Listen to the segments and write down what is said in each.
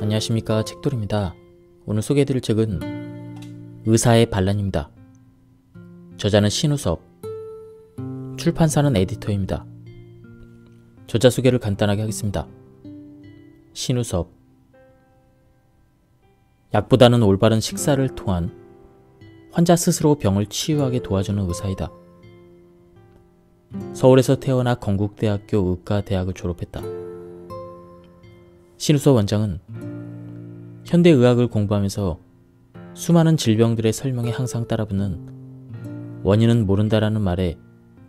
안녕하십니까 책돌입니다. 오늘 소개해드릴 책은 의사의 반란입니다. 저자는 신우섭, 출판사는 에디터입니다. 저자 소개를 간단하게 하겠습니다. 신우섭 약보다는 올바른 식사를 통한 환자 스스로 병을 치유하게 도와주는 의사이다. 서울에서 태어나 건국대학교 의과대학을 졸업했다. 신우서 원장은 현대의학을 공부하면서 수많은 질병들의 설명에 항상 따라붙는 원인은 모른다라는 말에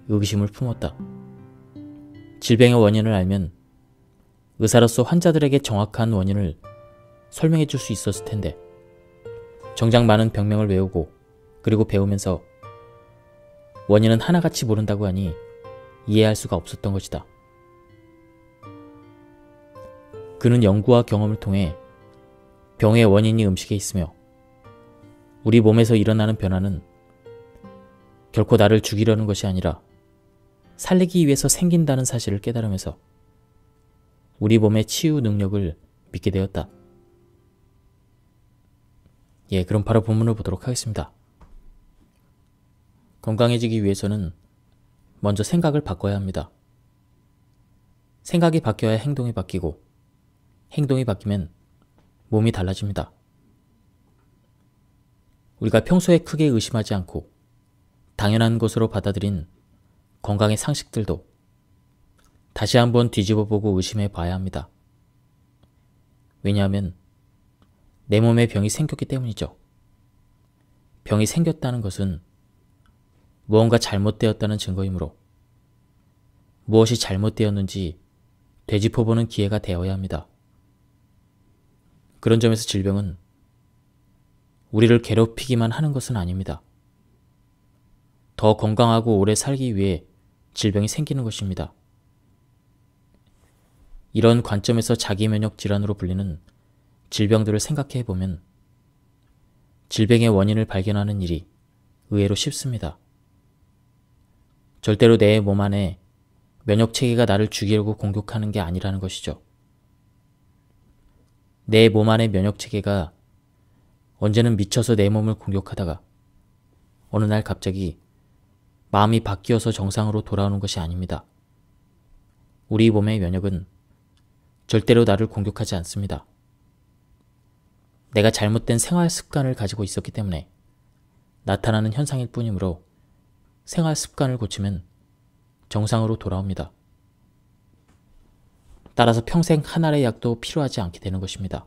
의구심을 품었다. 질병의 원인을 알면 의사로서 환자들에게 정확한 원인을 설명해 줄 수 있었을 텐데 정작 많은 병명을 외우고 그리고 배우면서 원인은 하나같이 모른다고 하니 이해할 수가 없었던 것이다. 그는 연구와 경험을 통해 병의 원인이 음식에 있으며 우리 몸에서 일어나는 변화는 결코 나를 죽이려는 것이 아니라 살리기 위해서 생긴다는 사실을 깨달으면서 우리 몸의 치유 능력을 믿게 되었다. 예, 그럼 바로 본문을 보도록 하겠습니다. 건강해지기 위해서는 먼저 생각을 바꿔야 합니다. 생각이 바뀌어야 행동이 바뀌고 행동이 바뀌면 몸이 달라집니다. 우리가 평소에 크게 의심하지 않고 당연한 것으로 받아들인 건강의 상식들도 다시 한번 뒤집어 보고 의심해 봐야 합니다. 왜냐하면 내 몸에 병이 생겼기 때문이죠. 병이 생겼다는 것은 무언가 잘못되었다는 증거이므로 무엇이 잘못되었는지 되짚어보는 기회가 되어야 합니다. 그런 점에서 질병은 우리를 괴롭히기만 하는 것은 아닙니다. 더 건강하고 오래 살기 위해 질병이 생기는 것입니다. 이런 관점에서 자기 면역 질환으로 불리는 질병들을 생각해 보면 질병의 원인을 발견하는 일이 의외로 쉽습니다. 절대로 내 몸 안에 면역 체계가 나를 죽이려고 공격하는 게 아니라는 것이죠. 내 몸 안의 면역 체계가 언제는 미쳐서 내 몸을 공격하다가 어느 날 갑자기 마음이 바뀌어서 정상으로 돌아오는 것이 아닙니다. 우리 몸의 면역은 절대로 나를 공격하지 않습니다. 내가 잘못된 생활 습관을 가지고 있었기 때문에 나타나는 현상일 뿐이므로 생활 습관을 고치면 정상으로 돌아옵니다. 따라서 평생 하나의 약도 필요하지 않게 되는 것입니다.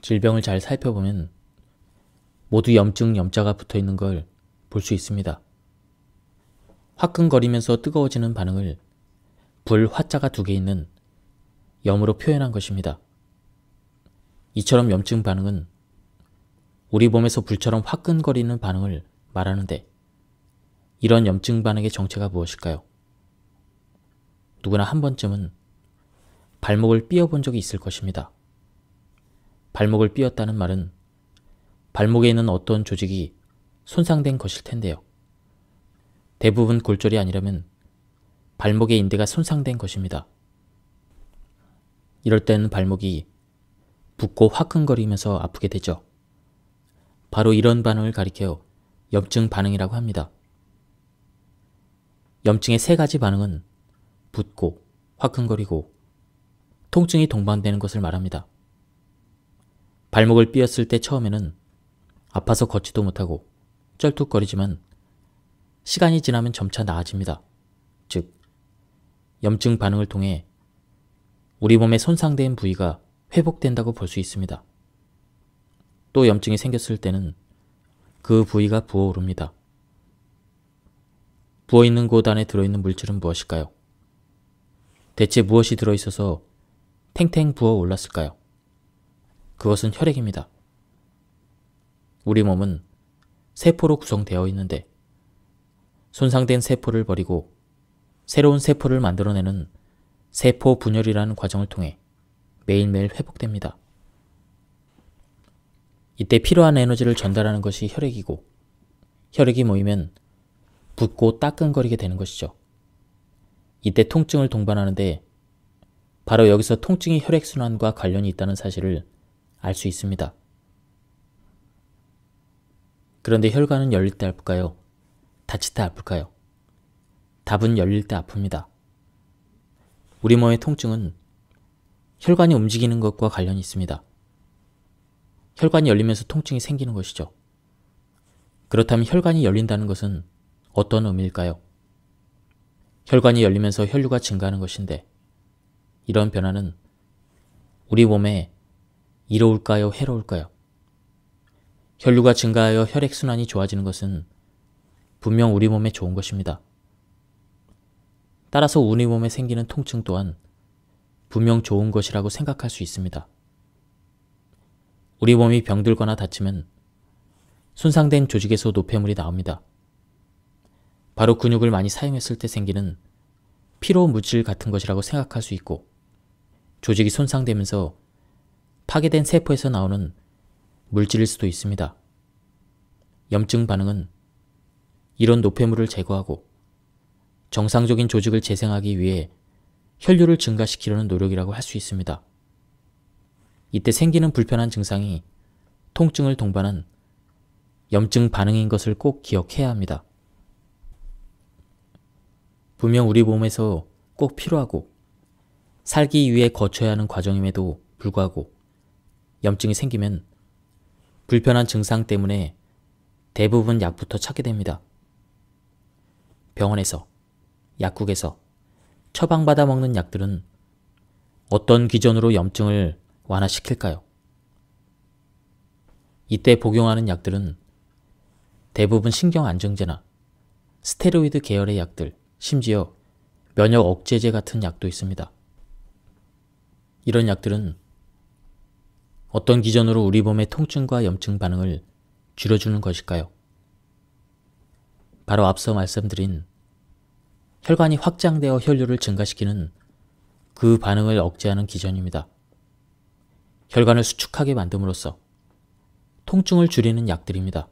질병을 잘 살펴보면 모두 염증, 염자가 붙어 있는 걸 볼 수 있습니다. 화끈거리면서 뜨거워지는 반응을 불 화자가 두 개 있는 염으로 표현한 것입니다. 이처럼 염증 반응은 우리 몸에서 불처럼 화끈거리는 반응을 말하는데 이런 염증 반응의 정체가 무엇일까요? 누구나 한 번쯤은 발목을 삐어본 적이 있을 것입니다. 발목을 삐었다는 말은 발목에 있는 어떤 조직이 손상된 것일 텐데요. 대부분 골절이 아니라면 발목의 인대가 손상된 것입니다. 이럴 때는 발목이 붓고 화끈거리면서 아프게 되죠. 바로 이런 반응을 가리켜 염증 반응이라고 합니다. 염증의 세 가지 반응은 붓고 화끈거리고 통증이 동반되는 것을 말합니다. 발목을 삐었을 때 처음에는 아파서 걷지도 못하고 쩔뚝거리지만 시간이 지나면 점차 나아집니다. 즉, 염증 반응을 통해 우리 몸에 손상된 부위가 회복된다고 볼 수 있습니다. 또 염증이 생겼을 때는 그 부위가 부어오릅니다. 부어있는 곳 안에 들어있는 물질은 무엇일까요? 대체 무엇이 들어있어서 탱탱 부어 올랐을까요? 그것은 혈액입니다. 우리 몸은 세포로 구성되어 있는데 손상된 세포를 버리고 새로운 세포를 만들어내는 세포 분열이라는 과정을 통해 매일매일 회복됩니다. 이때 필요한 에너지를 전달하는 것이 혈액이고 혈액이 모이면 붓고 따끔거리게 되는 것이죠. 이때 통증을 동반하는데 바로 여기서 통증이 혈액순환과 관련이 있다는 사실을 알 수 있습니다. 그런데 혈관은 열릴 때 아플까요? 다칠 때 아플까요? 답은 열릴 때 아픕니다. 우리 몸의 통증은 혈관이 움직이는 것과 관련이 있습니다. 혈관이 열리면서 통증이 생기는 것이죠. 그렇다면 혈관이 열린다는 것은 어떤 의미일까요? 혈관이 열리면서 혈류가 증가하는 것인데 이런 변화는 우리 몸에 이로울까요? 해로울까요? 혈류가 증가하여 혈액순환이 좋아지는 것은 분명 우리 몸에 좋은 것입니다. 따라서 우리 몸에 생기는 통증 또한 분명 좋은 것이라고 생각할 수 있습니다. 우리 몸이 병들거나 다치면 손상된 조직에서 노폐물이 나옵니다. 바로 근육을 많이 사용했을 때 생기는 피로 물질 같은 것이라고 생각할 수 있고 조직이 손상되면서 파괴된 세포에서 나오는 물질일 수도 있습니다. 염증 반응은 이런 노폐물을 제거하고 정상적인 조직을 재생하기 위해 혈류를 증가시키려는 노력이라고 할 수 있습니다. 이때 생기는 불편한 증상이 통증을 동반한 염증 반응인 것을 꼭 기억해야 합니다. 분명 우리 몸에서 꼭 필요하고 살기 위해 거쳐야 하는 과정임에도 불구하고 염증이 생기면 불편한 증상 때문에 대부분 약부터 찾게 됩니다. 병원에서, 약국에서 처방받아 먹는 약들은 어떤 기전으로 염증을 완화시킬까요? 이때 복용하는 약들은 대부분 신경안정제나 스테로이드 계열의 약들, 심지어 면역 억제제 같은 약도 있습니다. 이런 약들은 어떤 기전으로 우리 몸의 통증과 염증 반응을 줄여주는 것일까요? 바로 앞서 말씀드린 혈관이 확장되어 혈류를 증가시키는 그 반응을 억제하는 기전입니다. 혈관을 수축하게 만듦으로써 통증을 줄이는 약들입니다.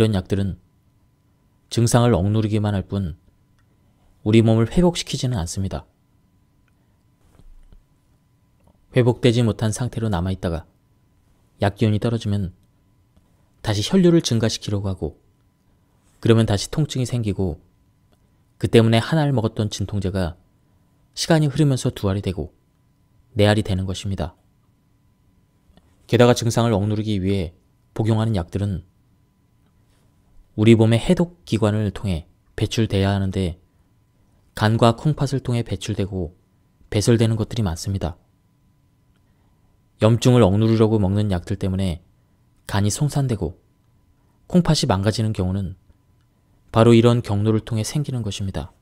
이런 약들은 증상을 억누르기만 할 뿐 우리 몸을 회복시키지는 않습니다. 회복되지 못한 상태로 남아있다가 약기운이 떨어지면 다시 혈류를 증가시키려고 하고 그러면 다시 통증이 생기고 그 때문에 하나를 먹었던 진통제가 시간이 흐르면서 두 알이 되고 내알이 되는 것입니다. 게다가 증상을 억누르기 위해 복용하는 약들은 우리 몸의 해독 기관을 통해 배출돼야 하는데 간과 콩팥을 통해 배출되고 배설되는 것들이 많습니다. 염증을 억누르려고 먹는 약들 때문에 간이 송산되고 콩팥이 망가지는 경우는 바로 이런 경로를 통해 생기는 것입니다.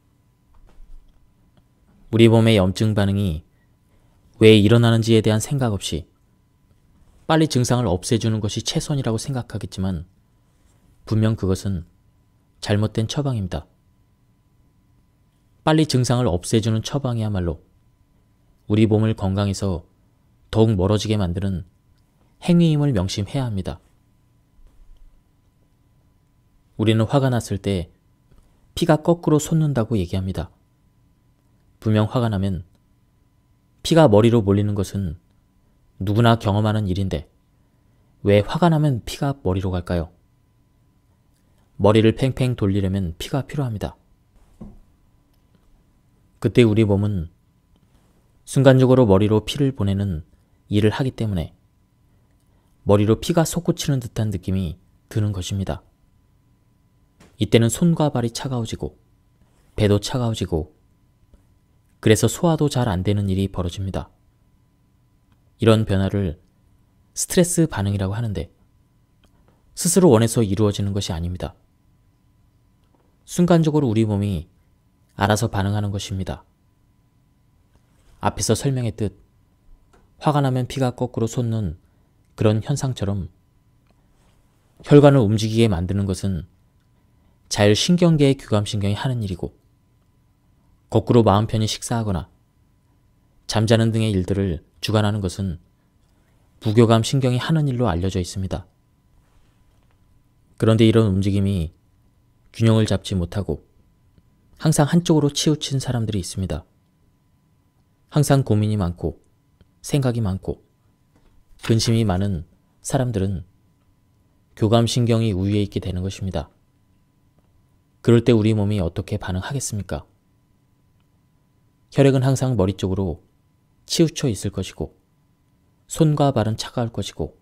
우리 몸의 염증 반응이 왜 일어나는지에 대한 생각 없이 빨리 증상을 없애주는 것이 최선이라고 생각하겠지만 분명 그것은 잘못된 처방입니다. 빨리 증상을 없애주는 처방이야말로 우리 몸을 건강해서 더욱 멀어지게 만드는 행위임을 명심해야 합니다. 우리는 화가 났을 때 피가 거꾸로 솟는다고 얘기합니다. 분명 화가 나면 피가 머리로 몰리는 것은 누구나 경험하는 일인데 왜 화가 나면 피가 머리로 갈까요? 머리를 팽팽 돌리려면 피가 필요합니다. 그때 우리 몸은 순간적으로 머리로 피를 보내는 일을 하기 때문에 머리로 피가 솟구치는 듯한 느낌이 드는 것입니다. 이때는 손과 발이 차가워지고 배도 차가워지고 그래서 소화도 잘 안 되는 일이 벌어집니다. 이런 변화를 스트레스 반응이라고 하는데 스스로 원해서 이루어지는 것이 아닙니다. 순간적으로 우리 몸이 알아서 반응하는 것입니다. 앞에서 설명했듯 화가 나면 피가 거꾸로 솟는 그런 현상처럼 혈관을 움직이게 만드는 것은 자율신경계의 교감신경이 하는 일이고 거꾸로 마음 편히 식사하거나 잠자는 등의 일들을 주관하는 것은 부교감 신경이 하는 일로 알려져 있습니다. 그런데 이런 움직임이 균형을 잡지 못하고 항상 한쪽으로 치우친 사람들이 있습니다. 항상 고민이 많고 생각이 많고 근심이 많은 사람들은 교감신경이 우위에 있게 되는 것입니다. 그럴 때 우리 몸이 어떻게 반응하겠습니까? 혈액은 항상 머리 쪽으로 치우쳐 있을 것이고 손과 발은 차가울 것이고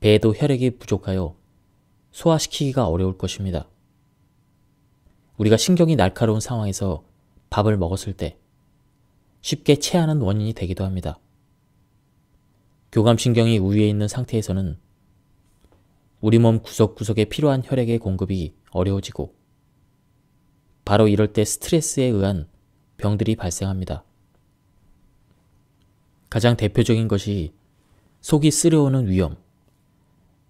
배에도 혈액이 부족하여 소화시키기가 어려울 것입니다. 우리가 신경이 날카로운 상황에서 밥을 먹었을 때 쉽게 체하는 원인이 되기도 합니다. 교감신경이 우위에 있는 상태에서는 우리 몸 구석구석에 필요한 혈액의 공급이 어려워지고 바로 이럴 때 스트레스에 의한 병들이 발생합니다. 가장 대표적인 것이 속이 쓰려오는 위염,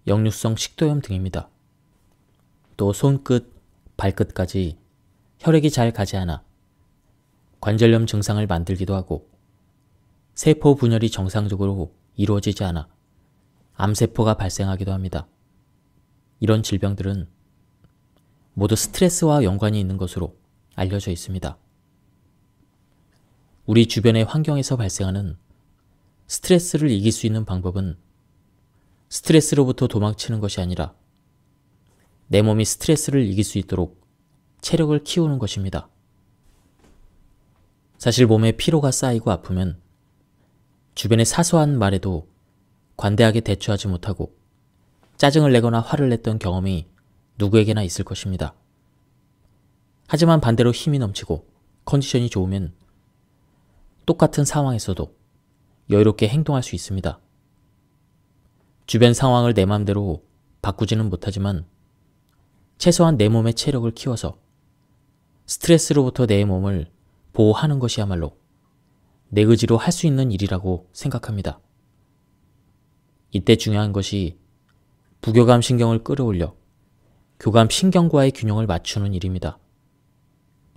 역류성 식도염 등입니다. 또 손끝, 발끝까지 혈액이 잘 가지 않아 관절염 증상을 만들기도 하고 세포 분열이 정상적으로 이루어지지 않아 암세포가 발생하기도 합니다. 이런 질병들은 모두 스트레스와 연관이 있는 것으로 알려져 있습니다. 우리 주변의 환경에서 발생하는 스트레스를 이길 수 있는 방법은 스트레스로부터 도망치는 것이 아니라 내 몸이 스트레스를 이길 수 있도록 체력을 키우는 것입니다. 사실 몸에 피로가 쌓이고 아프면 주변의 사소한 말에도 관대하게 대처하지 못하고 짜증을 내거나 화를 냈던 경험이 누구에게나 있을 것입니다. 하지만 반대로 힘이 넘치고 컨디션이 좋으면 똑같은 상황에서도 여유롭게 행동할 수 있습니다. 주변 상황을 내 맘대로 바꾸지는 못하지만 최소한 내 몸의 체력을 키워서 스트레스로부터 내 몸을 보호하는 것이야말로 내 의지로 할 수 있는 일이라고 생각합니다. 이때 중요한 것이 부교감 신경을 끌어올려 교감 신경과의 균형을 맞추는 일입니다.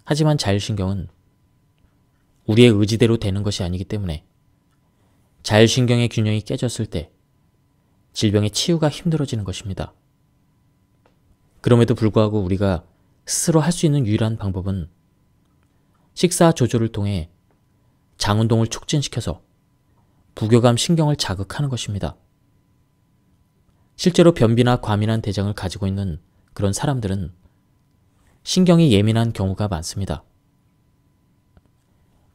하지만 자율신경은 우리의 의지대로 되는 것이 아니기 때문에 자율신경의 균형이 깨졌을 때 질병의 치유가 힘들어지는 것입니다. 그럼에도 불구하고 우리가 스스로 할 수 있는 유일한 방법은 식사 조절을 통해 장운동을 촉진시켜서 부교감 신경을 자극하는 것입니다. 실제로 변비나 과민한 대장을 가지고 있는 그런 사람들은 신경이 예민한 경우가 많습니다.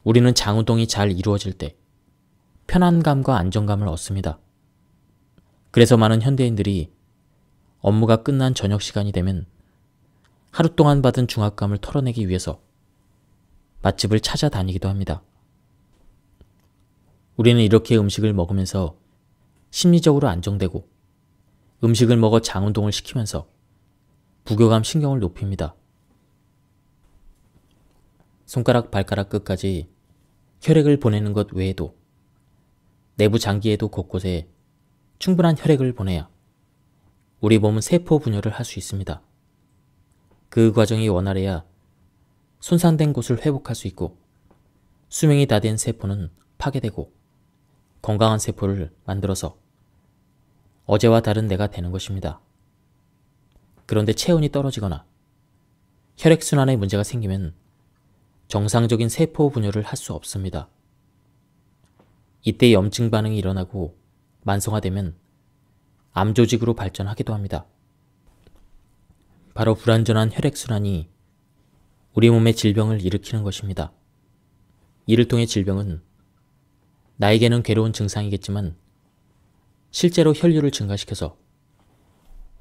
우리는 장우동이 잘 이루어질 때 편안감과 안정감을 얻습니다. 그래서 많은 현대인들이 업무가 끝난 저녁 시간이 되면 하루 동안 받은 중압감을 털어내기 위해서 맛집을 찾아다니기도 합니다. 우리는 이렇게 음식을 먹으면서 심리적으로 안정되고 음식을 먹어 장운동을 시키면서 부교감 신경을 높입니다. 손가락 발가락 끝까지 혈액을 보내는 것 외에도 내부 장기에도 곳곳에 충분한 혈액을 보내야 우리 몸은 세포 분열을 할 수 있습니다. 그 과정이 원활해야 손상된 곳을 회복할 수 있고 수명이 다 된 세포는 파괴되고 건강한 세포를 만들어서 어제와 다른 내가 되는 것입니다. 그런데 체온이 떨어지거나 혈액순환에 문제가 생기면 정상적인 세포 분열을 할 수 없습니다. 이때 염증 반응이 일어나고 만성화되면 암 조직으로 발전하기도 합니다. 바로 불안전한 혈액순환이 우리 몸의 질병을 일으키는 것입니다. 이를 통해 질병은 나에게는 괴로운 증상이겠지만 실제로 혈류를 증가시켜서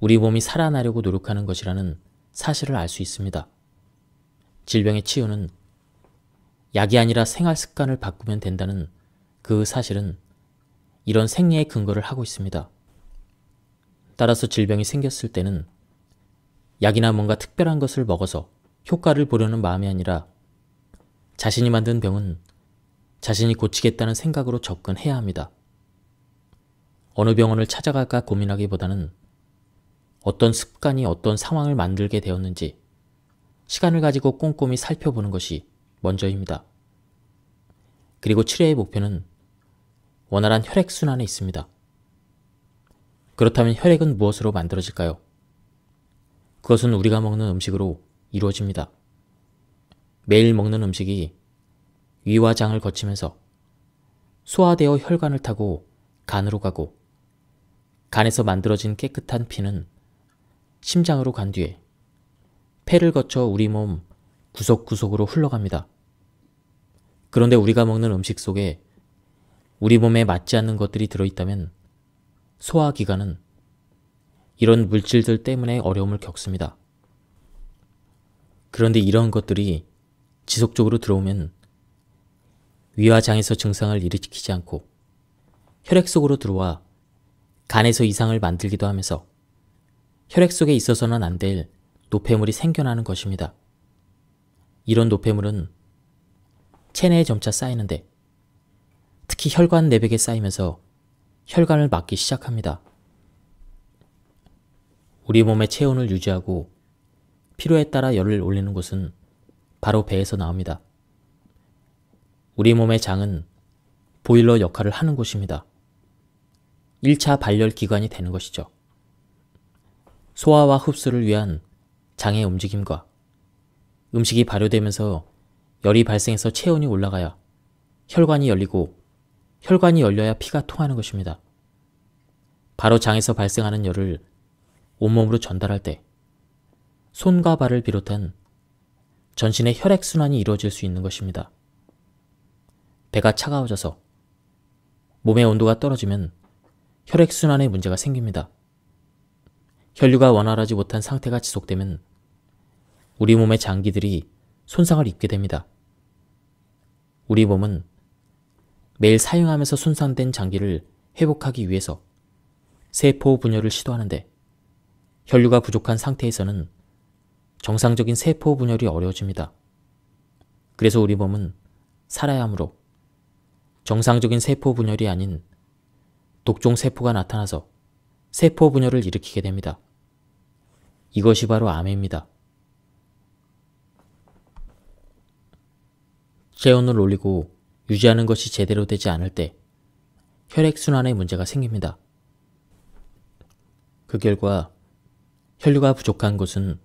우리 몸이 살아나려고 노력하는 것이라는 사실을 알 수 있습니다. 질병의 치유는 약이 아니라 생활 습관을 바꾸면 된다는 그 사실은 이런 생리의 근거를 하고 있습니다. 따라서 질병이 생겼을 때는 약이나 뭔가 특별한 것을 먹어서 효과를 보려는 마음이 아니라 자신이 만든 병은 자신이 고치겠다는 생각으로 접근해야 합니다. 어느 병원을 찾아갈까 고민하기보다는 어떤 습관이 어떤 상황을 만들게 되었는지 시간을 가지고 꼼꼼히 살펴보는 것이 먼저입니다. 그리고 치료의 목표는 원활한 혈액순환에 있습니다. 그렇다면 혈액은 무엇으로 만들어질까요? 그것은 우리가 먹는 음식으로 이루어집니다. 매일 먹는 음식이 위와 장을 거치면서 소화되어 혈관을 타고 간으로 가고 간에서 만들어진 깨끗한 피는 심장으로 간 뒤에 폐를 거쳐 우리 몸 구석구석으로 흘러갑니다. 그런데 우리가 먹는 음식 속에 우리 몸에 맞지 않는 것들이 들어있다면 소화기관은 이런 물질들 때문에 어려움을 겪습니다. 그런데 이런 것들이 지속적으로 들어오면 위화장에서 증상을 일으키지 않고 혈액 속으로 들어와 간에서 이상을 만들기도 하면서 혈액 속에 있어서는 안 될 노폐물이 생겨나는 것입니다. 이런 노폐물은 체내에 점차 쌓이는데 특히 혈관 내벽에 쌓이면서 혈관을 막기 시작합니다. 우리 몸의 체온을 유지하고 필요에 따라 열을 올리는 곳은 바로 배에서 나옵니다. 우리 몸의 장은 보일러 역할을 하는 곳입니다. 1차 발열 기관이 되는 것이죠. 소화와 흡수를 위한 장의 움직임과 음식이 발효되면서 열이 발생해서 체온이 올라가야 혈관이 열리고 혈관이 열려야 피가 통하는 것입니다. 바로 장에서 발생하는 열을 온몸으로 전달할 때 손과 발을 비롯한 전신의 혈액순환이 이루어질 수 있는 것입니다. 배가 차가워져서 몸의 온도가 떨어지면 혈액순환에 문제가 생깁니다. 혈류가 원활하지 못한 상태가 지속되면 우리 몸의 장기들이 손상을 입게 됩니다. 우리 몸은 매일 사용하면서 손상된 장기를 회복하기 위해서 세포 분열을 시도하는데 혈류가 부족한 상태에서는 정상적인 세포 분열이 어려워집니다. 그래서 우리 몸은 살아야 하므로 정상적인 세포 분열이 아닌 독종 세포가 나타나서 세포 분열을 일으키게 됩니다. 이것이 바로 암입니다. 체온을 올리고 유지하는 것이 제대로 되지 않을 때 혈액순환에 문제가 생깁니다. 그 결과 혈류가 부족한 곳은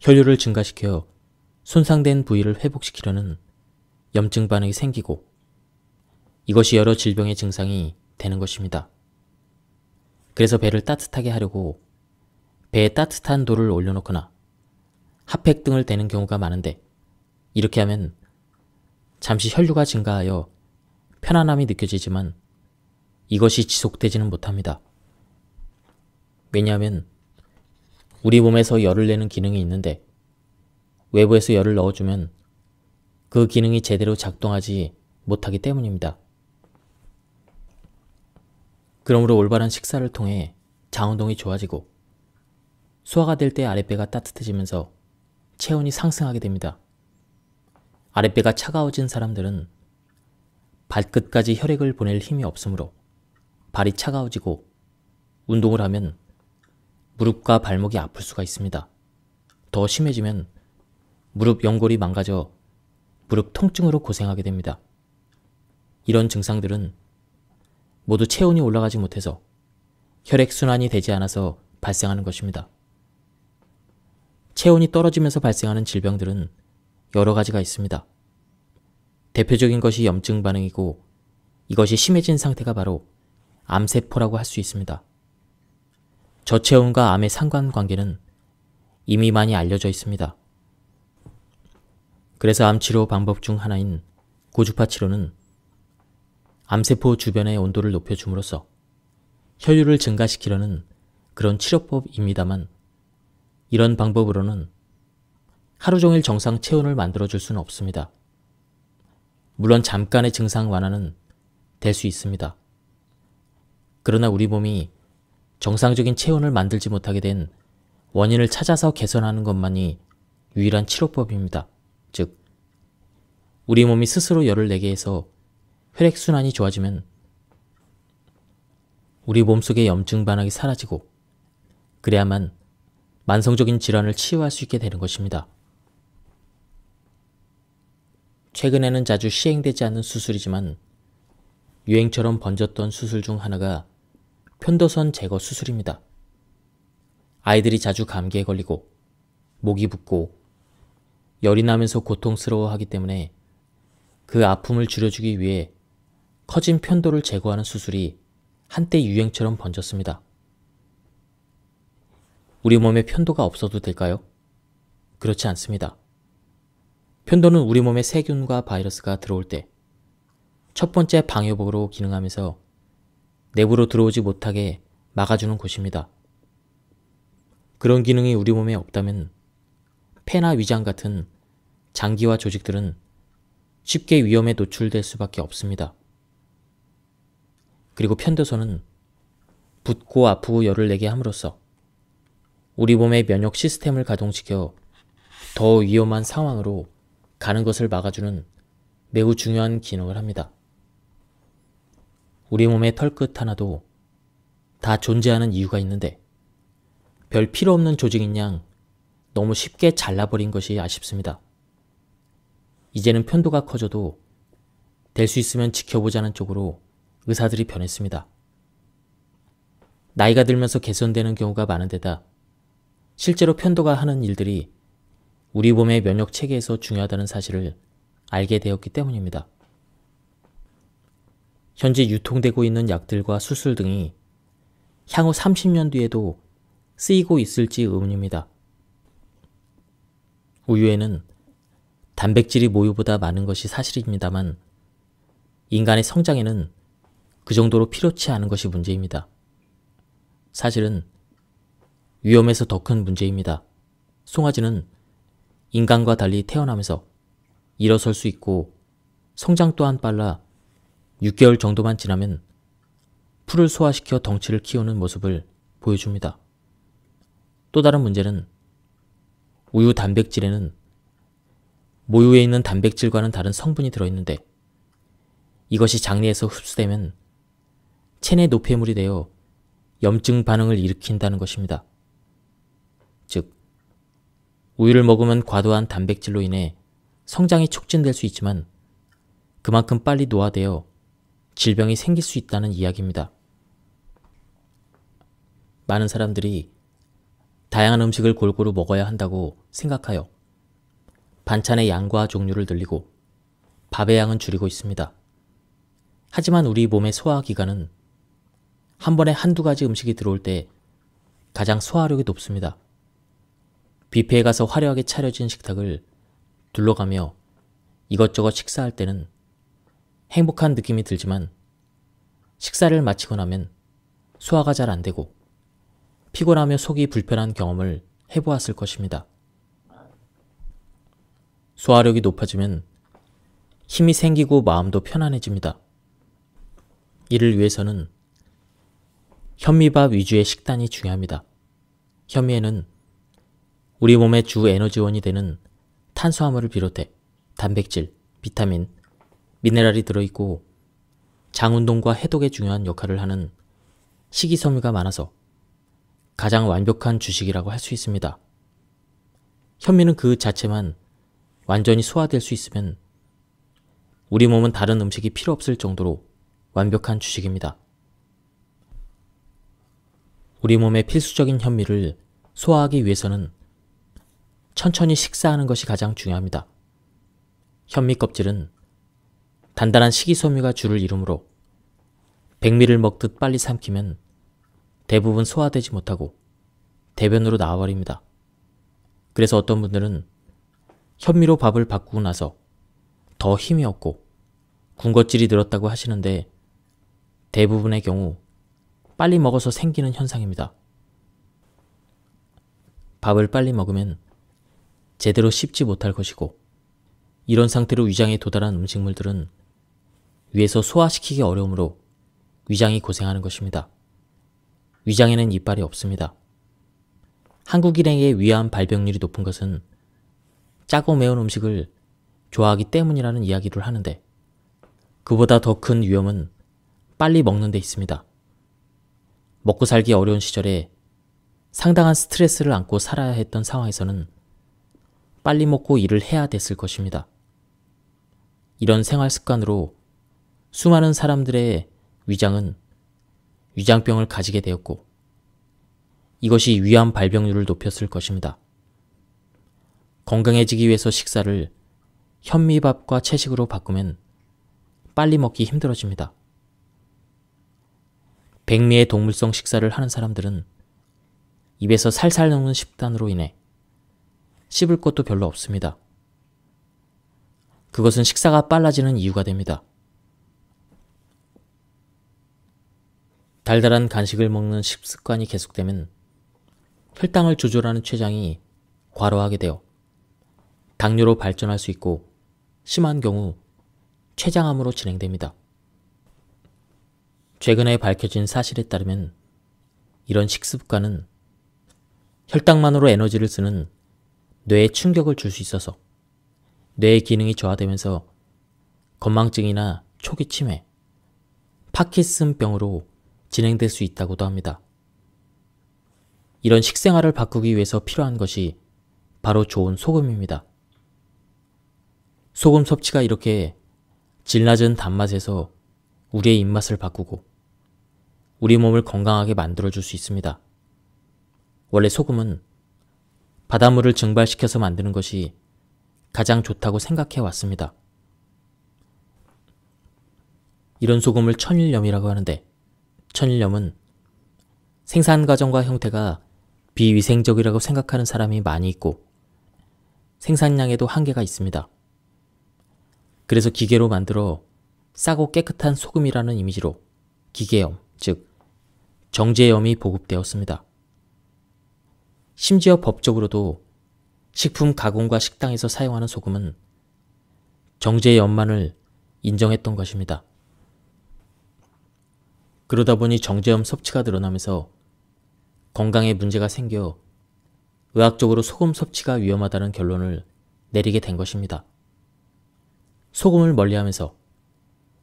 혈류를 증가시켜 손상된 부위를 회복시키려는 염증 반응이 생기고 이것이 여러 질병의 증상이 되는 것입니다. 그래서 배를 따뜻하게 하려고 배에 따뜻한 돌을 올려놓거나 핫팩 등을 대는 경우가 많은데 이렇게 하면 잠시 혈류가 증가하여 편안함이 느껴지지만 이것이 지속되지는 못합니다. 왜냐하면 우리 몸에서 열을 내는 기능이 있는데 외부에서 열을 넣어주면 그 기능이 제대로 작동하지 못하기 때문입니다. 그러므로 올바른 식사를 통해 장운동이 좋아지고 소화가 될 때 아랫배가 따뜻해지면서 체온이 상승하게 됩니다. 아랫배가 차가워진 사람들은 발끝까지 혈액을 보낼 힘이 없으므로 발이 차가워지고 운동을 하면 무릎과 발목이 아플 수가 있습니다. 더 심해지면 무릎 연골이 망가져 무릎 통증으로 고생하게 됩니다. 이런 증상들은 모두 체온이 올라가지 못해서 혈액순환이 되지 않아서 발생하는 것입니다. 체온이 떨어지면서 발생하는 질병들은 여러 가지가 있습니다. 대표적인 것이 염증 반응이고 이것이 심해진 상태가 바로 암세포라고 할 수 있습니다. 저체온과 암의 상관관계는 이미 많이 알려져 있습니다. 그래서 암 치료 방법 중 하나인 고주파 치료는 암세포 주변의 온도를 높여줌으로써 혈류를 증가시키려는 그런 치료법입니다만 이런 방법으로는 하루 종일 정상 체온을 만들어줄 수는 없습니다. 물론 잠깐의 증상 완화는 될 수 있습니다. 그러나 우리 몸이 정상적인 체온을 만들지 못하게 된 원인을 찾아서 개선하는 것만이 유일한 치료법입니다. 즉, 우리 몸이 스스로 열을 내게 해서 혈액순환이 좋아지면 우리 몸속의 염증 반응이 사라지고 그래야만 만성적인 질환을 치유할 수 있게 되는 것입니다. 최근에는 자주 시행되지 않는 수술이지만 유행처럼 번졌던 수술 중 하나가 편도선 제거 수술입니다. 아이들이 자주 감기에 걸리고 목이 붓고 열이 나면서 고통스러워하기 때문에 그 아픔을 줄여주기 위해 커진 편도를 제거하는 수술이 한때 유행처럼 번졌습니다. 우리 몸에 편도가 없어도 될까요? 그렇지 않습니다. 편도는 우리 몸에 세균과 바이러스가 들어올 때 첫 번째 방해복으로 기능하면서 내부로 들어오지 못하게 막아주는 곳입니다. 그런 기능이 우리 몸에 없다면 폐나 위장 같은 장기와 조직들은 쉽게 위험에 노출될 수밖에 없습니다. 그리고 편도선은 붓고 아프고 열을 내게 함으로써 우리 몸의 면역 시스템을 가동시켜 더 위험한 상황으로 가는 것을 막아주는 매우 중요한 기능을 합니다. 우리 몸의 털끝 하나도 다 존재하는 이유가 있는데 별 필요 없는 조직인 양 너무 쉽게 잘라버린 것이 아쉽습니다. 이제는 편도가 커져도 될 수 있으면 지켜보자는 쪽으로 의사들이 변했습니다. 나이가 들면서 개선되는 경우가 많은 데다 실제로 편도가 하는 일들이 우리 몸의 면역 체계에서 중요하다는 사실을 알게 되었기 때문입니다. 현재 유통되고 있는 약들과 수술 등이 향후 30년 뒤에도 쓰이고 있을지 의문입니다. 우유에는 단백질이 모유보다 많은 것이 사실입니다만 인간의 성장에는 그 정도로 필요치 않은 것이 문제입니다. 사실은 위험에서 더 큰 문제입니다. 송아지는 인간과 달리 태어나면서 일어설 수 있고 성장 또한 빨라 6개월 정도만 지나면 풀을 소화시켜 덩치를 키우는 모습을 보여줍니다. 또 다른 문제는 우유 단백질에는 모유에 있는 단백질과는 다른 성분이 들어있는데 이것이 장내에서 흡수되면 체내 노폐물이 되어 염증 반응을 일으킨다는 것입니다. 즉, 우유를 먹으면 과도한 단백질로 인해 성장이 촉진될 수 있지만 그만큼 빨리 노화되어 질병이 생길 수 있다는 이야기입니다. 많은 사람들이 다양한 음식을 골고루 먹어야 한다고 생각하여 반찬의 양과 종류를 늘리고 밥의 양은 줄이고 있습니다. 하지만 우리 몸의 소화기관은 한 번에 한두 가지 음식이 들어올 때 가장 소화력이 높습니다. 뷔페에 가서 화려하게 차려진 식탁을 둘러가며 이것저것 식사할 때는 행복한 느낌이 들지만 식사를 마치고 나면 소화가 잘 안되고 피곤하며 속이 불편한 경험을 해보았을 것입니다. 소화력이 높아지면 힘이 생기고 마음도 편안해집니다. 이를 위해서는 현미밥 위주의 식단이 중요합니다. 현미에는 우리 몸의 주 에너지원이 되는 탄수화물을 비롯해 단백질, 비타민, 미네랄이 들어있고 장운동과 해독에 중요한 역할을 하는 식이섬유가 많아서 가장 완벽한 주식이라고 할 수 있습니다. 현미는 그 자체만 완전히 소화될 수 있으면 우리 몸은 다른 음식이 필요 없을 정도로 완벽한 주식입니다. 우리 몸의 필수적인 현미를 소화하기 위해서는 천천히 식사하는 것이 가장 중요합니다. 현미 껍질은 단단한 식이섬유가 줄을 이루므로 백미를 먹듯 빨리 삼키면 대부분 소화되지 못하고 대변으로 나와버립니다. 그래서 어떤 분들은 현미로 밥을 바꾸고 나서 더 힘이 없고 군것질이 늘었다고 하시는데 대부분의 경우 빨리 먹어서 생기는 현상입니다. 밥을 빨리 먹으면 제대로 씹지 못할 것이고 이런 상태로 위장에 도달한 음식물들은 위에서 소화시키기 어려우므로 위장이 고생하는 것입니다. 위장에는 이빨이 없습니다. 한국인에게 위암 발병률이 높은 것은 짜고 매운 음식을 좋아하기 때문이라는 이야기를 하는데 그보다 더 큰 위험은 빨리 먹는 데 있습니다. 먹고 살기 어려운 시절에 상당한 스트레스를 안고 살아야 했던 상황에서는 빨리 먹고 일을 해야 됐을 것입니다. 이런 생활 습관으로 수많은 사람들의 위장은 위장병을 가지게 되었고 이것이 위암 발병률을 높였을 것입니다. 건강해지기 위해서 식사를 현미밥과 채식으로 바꾸면 빨리 먹기 힘들어집니다. 백미의 동물성 식사를 하는 사람들은 입에서 살살 녹는 식단으로 인해 씹을 것도 별로 없습니다. 그것은 식사가 빨라지는 이유가 됩니다. 달달한 간식을 먹는 식습관이 계속되면 혈당을 조절하는 췌장이 과로하게 되어 당뇨로 발전할 수 있고 심한 경우 췌장암으로 진행됩니다. 최근에 밝혀진 사실에 따르면 이런 식습관은 혈당만으로 에너지를 쓰는 뇌에 충격을 줄 수 있어서 뇌의 기능이 저하되면서 건망증이나 초기 치매, 파키슨병으로 진행될 수 있다고도 합니다. 이런 식생활을 바꾸기 위해서 필요한 것이 바로 좋은 소금입니다. 소금 섭취가 이렇게 질 낮은 단맛에서 우리의 입맛을 바꾸고 우리 몸을 건강하게 만들어줄 수 있습니다. 원래 소금은 바닷물을 증발시켜서 만드는 것이 가장 좋다고 생각해 왔습니다. 이런 소금을 천일염이라고 하는데 천일염은 생산 과정과 형태가 비위생적이라고 생각하는 사람이 많이 있고 생산량에도 한계가 있습니다. 그래서 기계로 만들어 싸고 깨끗한 소금이라는 이미지로 기계염, 즉 정제염이 보급되었습니다. 심지어 법적으로도 식품 가공과 식당에서 사용하는 소금은 정제의 연만을 인정했던 것입니다. 그러다 보니 정제염 섭취가 늘어나면서 건강에 문제가 생겨 의학적으로 소금 섭취가 위험하다는 결론을 내리게 된 것입니다. 소금을 멀리하면서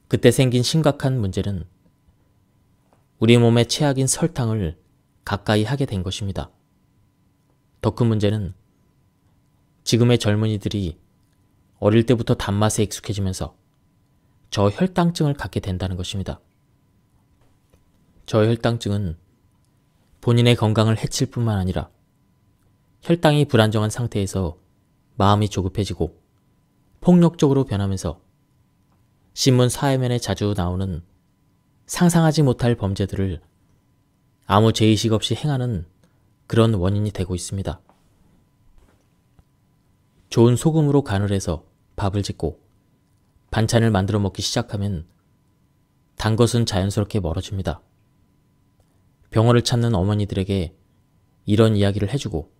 그때 생긴 심각한 문제는 우리 몸의 최악인 설탕을 가까이 하게 된 것입니다. 더큰 문제는 지금의 젊은이들이 어릴 때부터 단맛에 익숙해지면서 저혈당증을 갖게 된다는 것입니다. 저혈당증은 본인의 건강을 해칠 뿐만 아니라 혈당이 불안정한 상태에서 마음이 조급해지고 폭력적으로 변하면서 신문 사회면에 자주 나오는 상상하지 못할 범죄들을 아무 죄의식 없이 행하는 그런 원인이 되고 있습니다. 좋은 소금으로 간을 해서 밥을 짓고 반찬을 만들어 먹기 시작하면 단 것은 자연스럽게 멀어집니다. 병어를 찾는 어머니들에게 이런 이야기를 해주고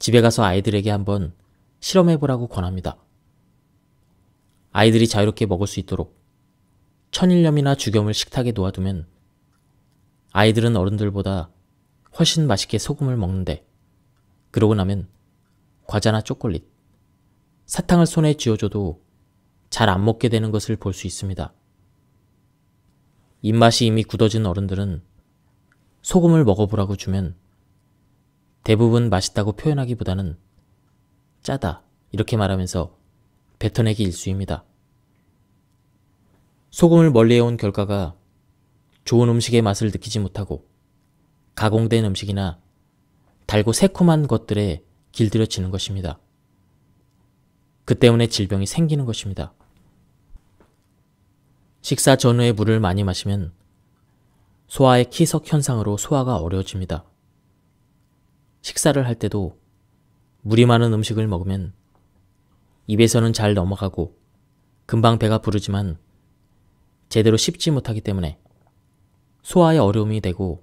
집에 가서 아이들에게 한번 실험해보라고 권합니다. 아이들이 자유롭게 먹을 수 있도록 천일염이나 죽염을 식탁에 놓아두면 아이들은 어른들보다 훨씬 맛있게 소금을 먹는데 그러고 나면 과자나 초콜릿, 사탕을 손에 쥐어줘도 잘 안 먹게 되는 것을 볼 수 있습니다. 입맛이 이미 굳어진 어른들은 소금을 먹어보라고 주면 대부분 맛있다고 표현하기보다는 짜다 이렇게 말하면서 뱉어내기 일수입니다. 소금을 멀리 해온 결과가 좋은 음식의 맛을 느끼지 못하고 가공된 음식이나 달고 새콤한 것들에 길들여지는 것입니다. 그 때문에 질병이 생기는 것입니다. 식사 전후에 물을 많이 마시면 소화의 키석 현상으로 소화가 어려워집니다. 식사를 할 때도 물이 많은 음식을 먹으면 입에서는 잘 넘어가고 금방 배가 부르지만 제대로 씹지 못하기 때문에 소화에 어려움이 되고